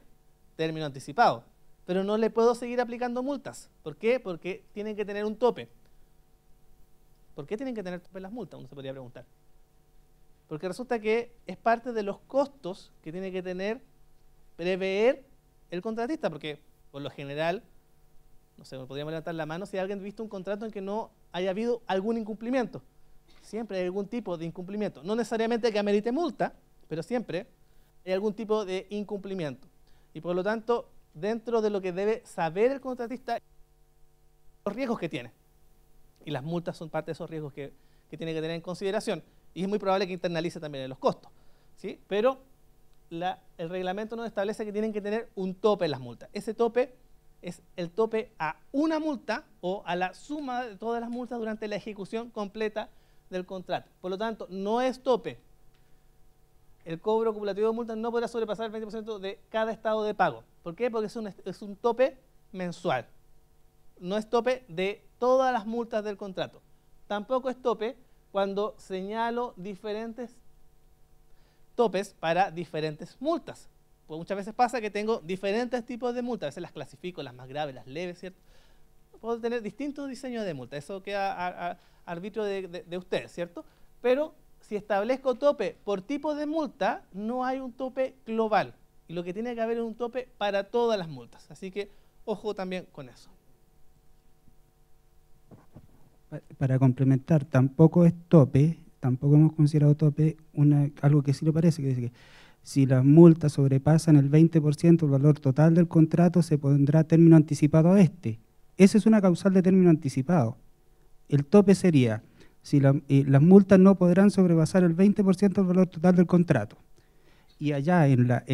término anticipado. Pero no le puedo seguir aplicando multas. ¿Por qué? Porque tienen que tener un tope. ¿Por qué tienen que tener tope las multas? Uno se podría preguntar. Porque resulta que es parte de los costos que tiene que tener prever el contratista, porque por lo general no sé, podríamos levantar la mano si alguien ha visto un contrato en que no haya habido algún incumplimiento. Siempre hay algún tipo de incumplimiento. No necesariamente que amerite multa, pero siempre hay algún tipo de incumplimiento. Y por lo tanto, dentro de lo que debe saber el contratista, los riesgos que tiene. Y las multas son parte de esos riesgos que, tiene que tener en consideración. Y es muy probable que internalice también en los costos. ¿sí? Pero el reglamento nos establece que tienen que tener un tope en las multas. Ese tope es el tope a una multa o a la suma de todas las multas durante la ejecución completa del contrato. Por lo tanto, no es tope. El cobro acumulativo de multas no podrá sobrepasar el 20% de cada estado de pago. ¿Por qué? Porque es un, es un tope mensual. No es tope de todas las multas del contrato. Tampoco es tope cuando señalo diferentes topes para diferentes multas. Pues muchas veces pasa que tengo diferentes tipos de multas, a veces las clasifico, las más graves, las leves, ¿cierto? Puedo tener distintos diseños de multa, eso queda a, arbitrio de, usted ¿cierto? Pero si establezco tope por tipo de multa, no hay un tope global. Y lo que tiene que haber es un tope para todas las multas. Así que ojo también con eso. Para complementar, tampoco es tope, tampoco hemos considerado tope una, algo que sí lo parece, que dice que si las multas sobrepasan el 20% del valor total del contrato, se pondrá término anticipado a este. Esa es una causal de término anticipado. El tope sería, si eh, las multas no podrán sobrepasar el 20% del valor total del contrato. Y allá, en la,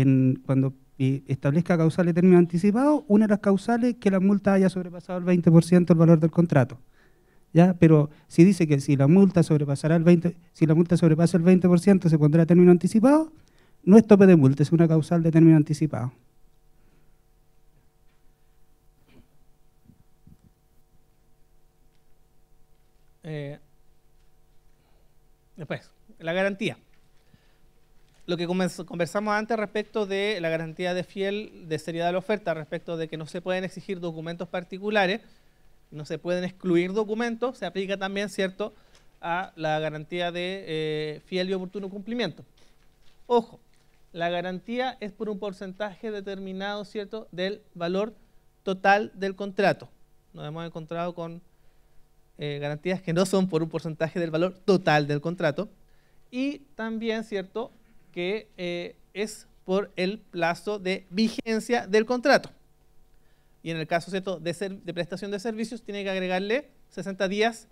cuando eh, establezca causal de término anticipado, una de las causales que la multa haya sobrepasado el 20% del valor del contrato. ¿Ya? Pero si dice que si la multa sobrepasará el 20, si la multa sobrepasa el 20% se pondrá término anticipado, no es tope de multa, es una causal de término anticipado. Eh, después, la garantía. Lo que conversamos antes respecto de la garantía de fiel de seriedad de la oferta, respecto de que no se pueden exigir documentos particulares, no se pueden excluir documentos, se aplica también, ¿cierto?, a la garantía de eh, fiel y oportuno cumplimiento. Ojo, la garantía es por un porcentaje determinado, ¿cierto?, del valor total del contrato. Nos hemos encontrado con eh, garantías que no son por un porcentaje del valor total del contrato. Y también, ¿cierto?, que eh, es por el plazo de vigencia del contrato. Y en el caso, ¿cierto?, de, de prestación de servicios, tiene que agregarle 60 días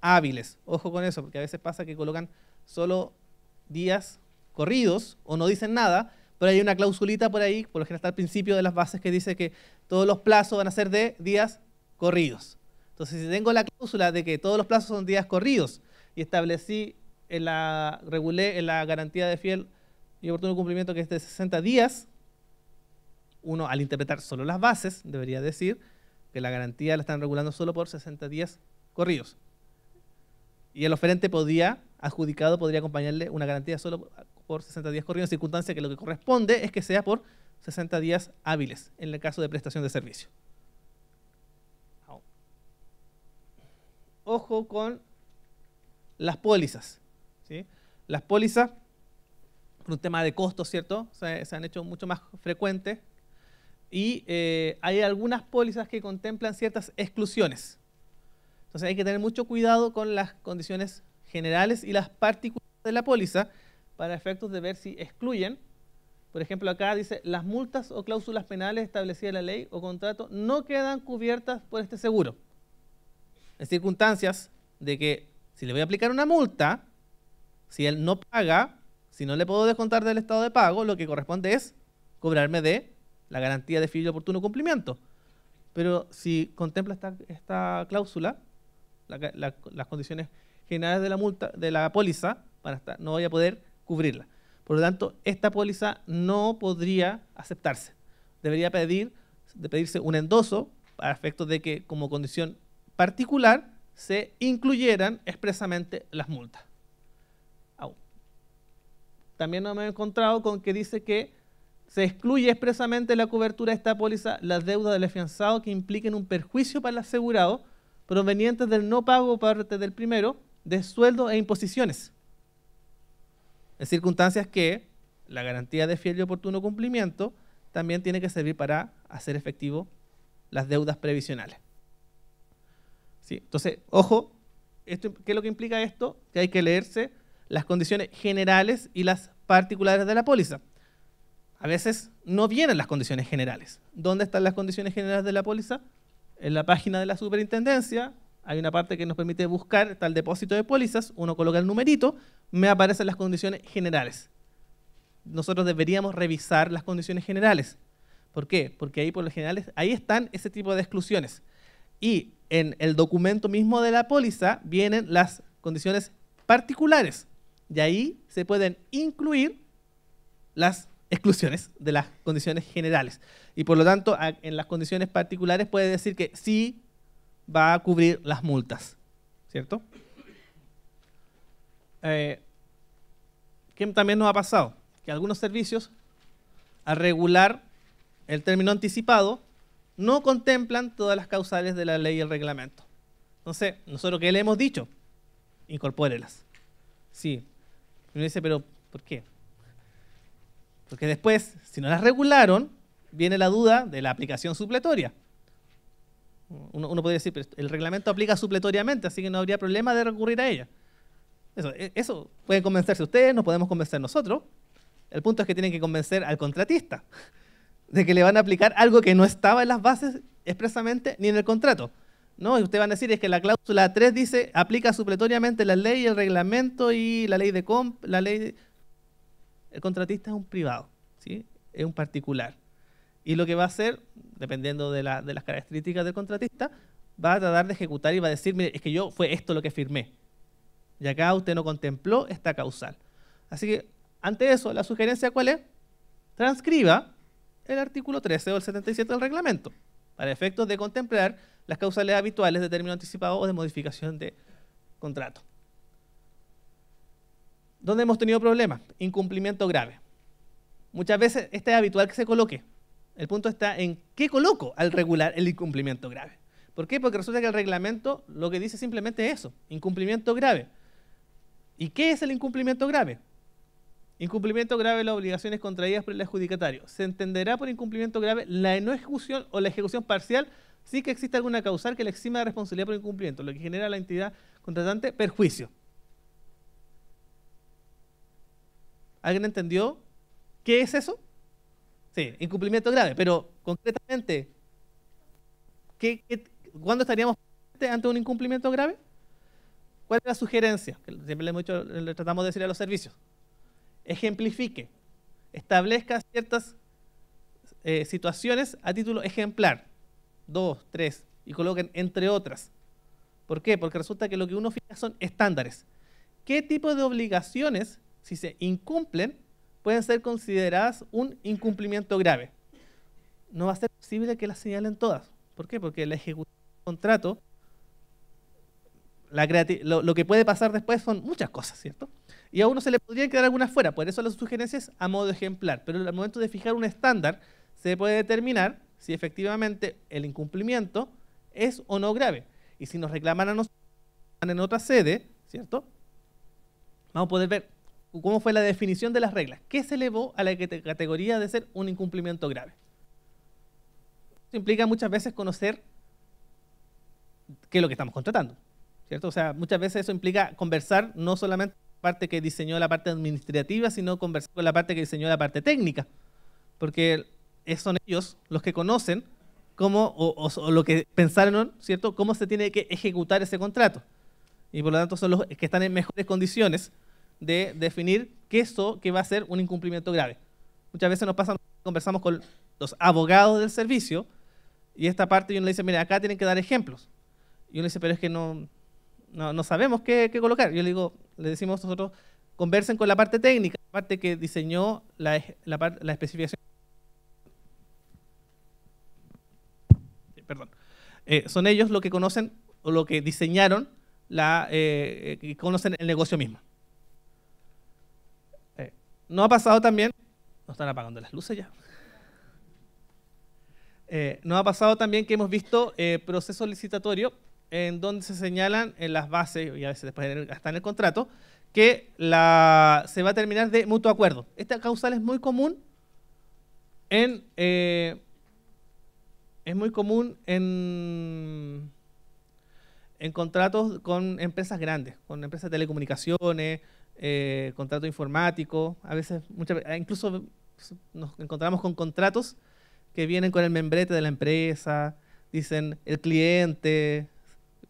hábiles. Ojo con eso, porque a veces pasa que colocan solo días corridos o no dicen nada, pero hay una clausulita por ahí, por lo general está al principio de las bases que dice que todos los plazos van a ser de días corridos. Entonces, si tengo la cláusula de que todos los plazos son días corridos y establecí en la, regulé en la garantía de fiel y oportuno cumplimiento que es de 60 días, uno al interpretar solo las bases debería decir que la garantía la están regulando solo por 60 días corridos. Y el oferente podía, adjudicado, podría acompañarle una garantía solo por por 60 días corridos, circunstancia que lo que corresponde es que sea por 60 días hábiles en el caso de prestación de servicio. Ojo con las pólizas. Las pólizas, por un tema de costos, ¿cierto? Se, han hecho mucho más frecuentes y eh, hay algunas pólizas que contemplan ciertas exclusiones. Entonces hay que tener mucho cuidado con las condiciones generales y las particulares de la póliza, para efectos de ver si excluyen. Por ejemplo, acá dice, las multas o cláusulas penales establecidas en la ley o contrato no quedan cubiertas por este seguro. En circunstancias de que si le voy a aplicar una multa, si él no paga, si no le puedo descontar del estado de pago, lo que corresponde es cobrarme de la garantía de fiel oportuno cumplimiento. Pero si contempla esta, esta cláusula, las condiciones generales de la multa, de la póliza, para no voy a poder cubrirla. Por lo tanto, esta póliza no podría aceptarse. Debería pedir, de pedirse un endoso a efecto de que como condición particular se incluyeran expresamente las multas. También nos hemos encontrado con que dice que se excluye expresamente la cobertura de esta póliza las deudas del afianzado que impliquen un perjuicio para el asegurado proveniente del no pago parte del primero de sueldos e imposiciones en circunstancias que la garantía de fiel y oportuno cumplimiento también tiene que servir para hacer efectivo las deudas previsionales. ¿Sí? Entonces, ojo, ¿qué es lo que implica esto? Que hay que leerse las condiciones generales y las particulares de la póliza. A veces no vienen las condiciones generales. ¿Dónde están las condiciones generales de la póliza? En la página de la superintendencia hay una parte que nos permite buscar, tal el depósito de pólizas, uno coloca el numerito me aparecen las condiciones generales. Nosotros deberíamos revisar las condiciones generales. ¿Por qué? Porque ahí por lo general ahí están ese tipo de exclusiones. Y en el documento mismo de la póliza vienen las condiciones particulares. Y ahí se pueden incluir las exclusiones de las condiciones generales. Y por lo tanto, en las condiciones particulares puede decir que sí va a cubrir las multas, ¿cierto? Eh, también nos ha pasado, que algunos servicios, al regular el término anticipado, no contemplan todas las causales de la ley y el reglamento. Entonces, nosotros que le hemos dicho, incorpórelas. Sí. uno dice, pero ¿por qué? Porque después, si no las regularon, viene la duda de la aplicación supletoria. Uno, puede podría decir, el reglamento aplica supletoriamente, así que no habría problema de recurrir a ella. Eso, e, pueden convencerse ustedes, nos podemos convencer nosotros. El punto es que tienen que convencer al contratista de que le van a aplicar algo que no estaba en las bases expresamente ni en el contrato. ¿no? Y ustedes van a decir es que la cláusula 3 dice aplica supletoriamente la ley, el reglamento y la ley de comp, la ley El contratista es un privado, ¿sí? es un particular. Y lo que va a hacer, dependiendo de, la, de las características del contratista, va a tratar de ejecutar y va a decir, mire, es que yo fue esto lo que firmé. Y acá usted no contempló esta causal. Así que, ante eso, la sugerencia cuál es? Transcriba el artículo 13 o el 77 del reglamento, para efectos de contemplar las causales habituales de término anticipado o de modificación de contrato. ¿Dónde hemos tenido problemas? Incumplimiento grave. Muchas veces este es habitual que se coloque. El punto está en qué coloco al regular el incumplimiento grave. ¿Por qué? Porque resulta que el reglamento lo que dice simplemente es eso, incumplimiento grave. ¿Y qué es el incumplimiento grave? Incumplimiento grave de las obligaciones contraídas por el adjudicatario. Se entenderá por incumplimiento grave la no ejecución o la ejecución parcial sí que existe alguna causal que le exima de responsabilidad por incumplimiento, lo que genera a la entidad contratante perjuicio. ¿Alguien entendió qué es eso? Sí, incumplimiento grave, pero concretamente, cuándo estaríamos ante un incumplimiento grave? ¿Cuál es la sugerencia? Que siempre le, tratamos de decir a los servicios. Ejemplifique. Establezca ciertas eh, situaciones a título ejemplar. Dos, tres. Y coloquen entre otras. ¿Por qué? Porque resulta que lo que uno fija son estándares. ¿Qué tipo de obligaciones, si se incumplen, pueden ser consideradas un incumplimiento grave? No va a ser posible que las señalen todas. ¿Por qué? Porque la ejecución del contrato lo, que puede pasar después son muchas cosas, ¿cierto? Y a uno se le podrían quedar algunas fuera, por eso las sugerencias a modo ejemplar, pero al momento de fijar un estándar se puede determinar si efectivamente el incumplimiento es o no grave. Y si nos reclaman a nosotros en otra sede, ¿cierto? Vamos a poder ver cómo fue la definición de las reglas. ¿Qué se elevó a la categoría de ser un incumplimiento grave? Esto implica muchas veces conocer qué es lo que estamos contratando. O sea, muchas veces eso implica conversar no solamente con la parte que diseñó la parte administrativa, sino conversar con la parte que diseñó la parte técnica, porque son ellos los que conocen cómo, o, lo que pensaron, ¿cierto?, cómo se tiene que ejecutar ese contrato. Y por lo tanto son los que están en mejores condiciones de definir qué eso que va a ser un incumplimiento grave. Muchas veces nos pasa, conversamos con los abogados del servicio y esta parte y uno le dice, mira, acá tienen que dar ejemplos. Y uno dice, pero es que no, no, sabemos qué, colocar. Yo le digo, le decimos nosotros, conversen con la parte técnica, la parte que diseñó la, especificación. Perdón. Eh, son ellos los que conocen o lo que diseñaron la eh, eh, conocen el negocio mismo. no ha pasado también, no están apagando las luces ya. no ha pasado también que hemos visto eh, proceso licitatorios en donde se señalan en las bases, y a veces después hasta en el contrato, que la, se va a terminar de mutuo acuerdo. Esta causal es muy común en... Eh, es muy común en, en contratos con empresas grandes, con empresas de telecomunicaciones, eh, contrato informático, a veces, muchas, eh, incluso nos encontramos con contratos que vienen con el membrete de la empresa, dicen el cliente,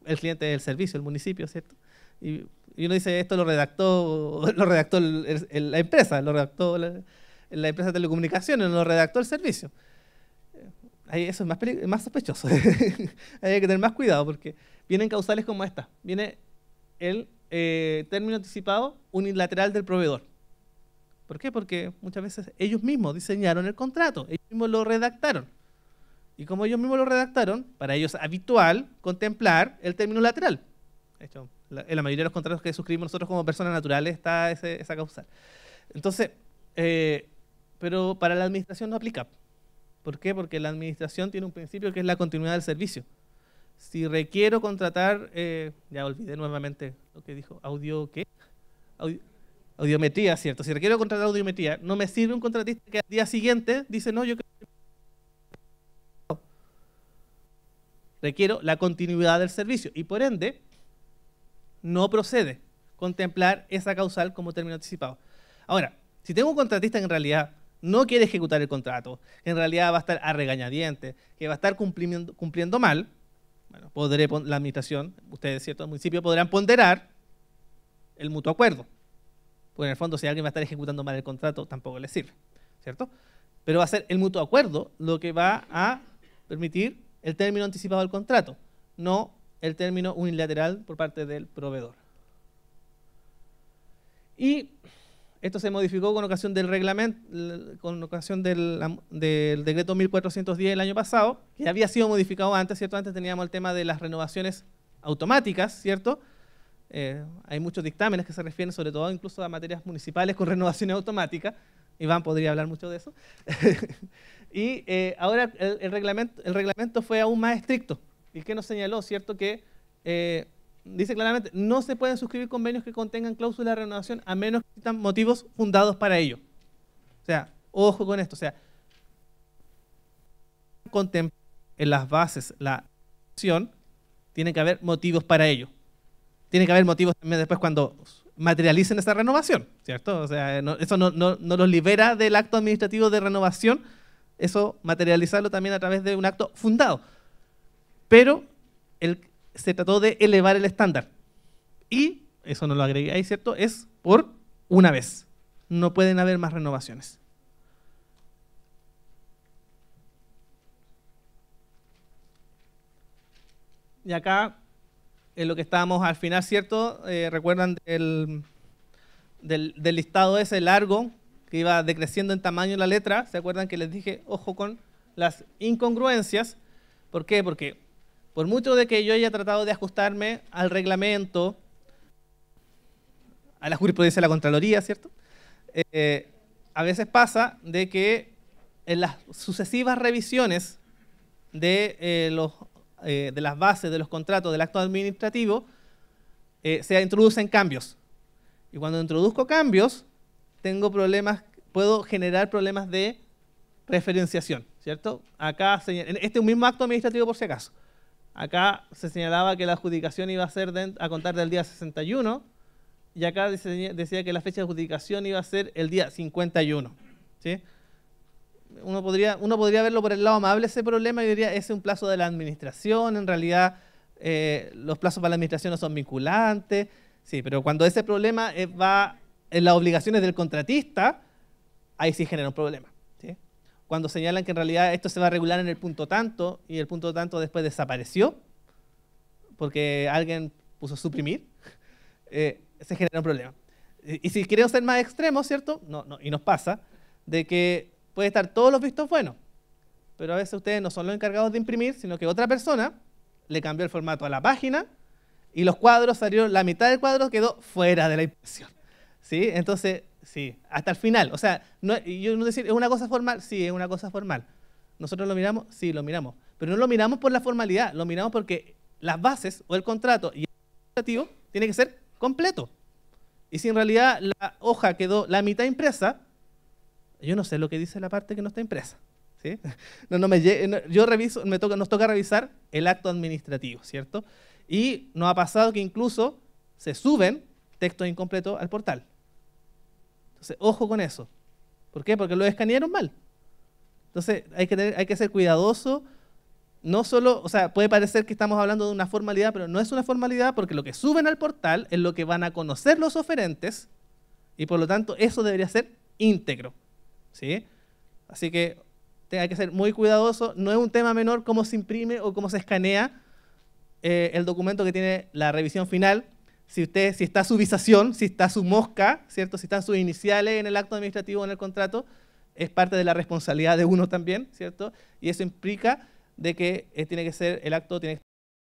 el cliente del servicio, el municipio, ¿cierto? Y, uno dice, esto lo redactó, lo redactó la empresa, lo redactó la, empresa de telecomunicaciones, lo redactó el servicio. Eh, ahí eso es más, más sospechoso. Hay que tener más cuidado porque vienen causales como esta. Viene el eh, término anticipado unilateral del proveedor. ¿Por qué? Porque muchas veces ellos mismos diseñaron el contrato, ellos mismos lo redactaron. Y como ellos mismos lo redactaron, para ellos es habitual contemplar el término lateral. De hecho, en la mayoría de los contratos que suscribimos nosotros como personas naturales está esa causal. Entonces, eh, pero para la administración no aplica. ¿Por qué? Porque la administración tiene un principio que es la continuidad del servicio. Si requiero contratar, eh, ya olvidé nuevamente lo que dijo, audio qué? audiometría, ¿cierto? Si requiero contratar audiometría, no me sirve un contratista que al día siguiente dice, no, yo quiero Requiero la continuidad del servicio y por ende no procede contemplar esa causal como término anticipado. Ahora, si tengo un contratista que en realidad no quiere ejecutar el contrato, que en realidad va a estar a regañadientes, que va a estar cumpliendo, mal, bueno, podré, la administración, ustedes, ¿cierto? El municipio podrán ponderar el mutuo acuerdo. Porque en el fondo, si alguien va a estar ejecutando mal el contrato, tampoco le sirve, ¿cierto? Pero va a ser el mutuo acuerdo lo que va a permitir el término anticipado del contrato, no el término unilateral por parte del proveedor. Y esto se modificó con ocasión del reglamento, con ocasión del, decreto 1410 del año pasado, que había sido modificado antes, ¿cierto? Antes teníamos el tema de las renovaciones automáticas, ¿cierto? Eh, hay muchos dictámenes que se refieren sobre todo incluso a materias municipales con renovaciones automáticas. Iván podría hablar mucho de eso. Y eh, ahora el, reglamento, el reglamento fue aún más estricto. ¿Y que nos señaló, cierto? Que eh, dice claramente, no se pueden suscribir convenios que contengan cláusulas de renovación a menos que existan motivos fundados para ello. O sea, ojo con esto. O sea, contemplar en las bases la acción, tiene que haber motivos para ello. Tiene que haber motivos también después cuando materialicen esa renovación, ¿cierto? O sea, eso no, no, no los libera del acto administrativo de renovación, eso materializarlo también a través de un acto fundado. Pero el, se trató de elevar el estándar. Y, eso no lo agregué ahí, ¿cierto? Es por una vez. No pueden haber más renovaciones. Y acá, en lo que estábamos al final, ¿cierto? Eh, ¿Recuerdan del, del, del, listado ese largo que iba decreciendo en tamaño la letra, ¿se acuerdan que les dije, ojo con las incongruencias? ¿Por qué? Porque por mucho de que yo haya tratado de ajustarme al reglamento, a la jurisprudencia de la Contraloría, ¿cierto? Eh, a veces pasa de que en las sucesivas revisiones de, eh, los, eh, de las bases de los contratos del acto administrativo, se introducen cambios. Y cuando introduzco cambios, tengo problemas, puedo generar problemas de referenciación, ¿cierto? Acá, este es un mismo acto administrativo por si acaso. Acá se señalaba que la adjudicación iba a ser a contar del día 61 y acá decía que la fecha de adjudicación iba a ser el día 51. ¿sí? Uno, podría, uno podría verlo por el lado amable ese problema y diría, ese es un plazo de la administración, en realidad eh, los plazos para la administración no son vinculantes, sí, pero cuando ese problema eh, va en las obligaciones del contratista, ahí sí genera un problema. Cuando señalan que en realidad esto se va a regular en el punto tanto y el punto tanto después desapareció porque alguien puso suprimir, eh, se genera un problema. Y, si queremos ser más extremos, ¿cierto? No, y nos pasa, de que puede estar todos los vistos buenos, pero a veces ustedes no son los encargados de imprimir, sino que otra persona le cambió el formato a la página y los cuadros salieron, la mitad del cuadro quedó fuera de la impresión. ¿Sí? Entonces, sí, hasta el final. O sea, no, yo no decir, ¿es una cosa formal? Sí, es una cosa formal. ¿Nosotros lo miramos? Sí, lo miramos. Pero no lo miramos por la formalidad, lo miramos porque las bases o el contrato y el administrativo tiene que ser completo. Y si en realidad la hoja quedó la mitad impresa, yo no sé lo que dice la parte que no está impresa. ¿sí? yo reviso, me toca, nos toca revisar el acto administrativo, ¿cierto? Y nos ha pasado que incluso se suben textos incompletos al portal. Entonces, ojo con eso. ¿Por qué? Porque lo escanearon mal. Entonces, hay que, hay que ser cuidadoso. No solo, o sea, puede parecer que estamos hablando de una formalidad, pero no es una formalidad porque lo que suben al portal es lo que van a conocer los oferentes y por lo tanto eso debería ser íntegro. ¿sí? Así que hay que ser muy cuidadoso. No es un tema menor cómo se imprime o cómo se escanea eh, el documento que tiene la revisión final si, usted, si está su visación, si está su mosca, ¿cierto? si están sus iniciales en el acto administrativo o en el contrato, es parte de la responsabilidad de uno también, ¿cierto? Y eso implica de que eh, tiene que ser, el acto tiene que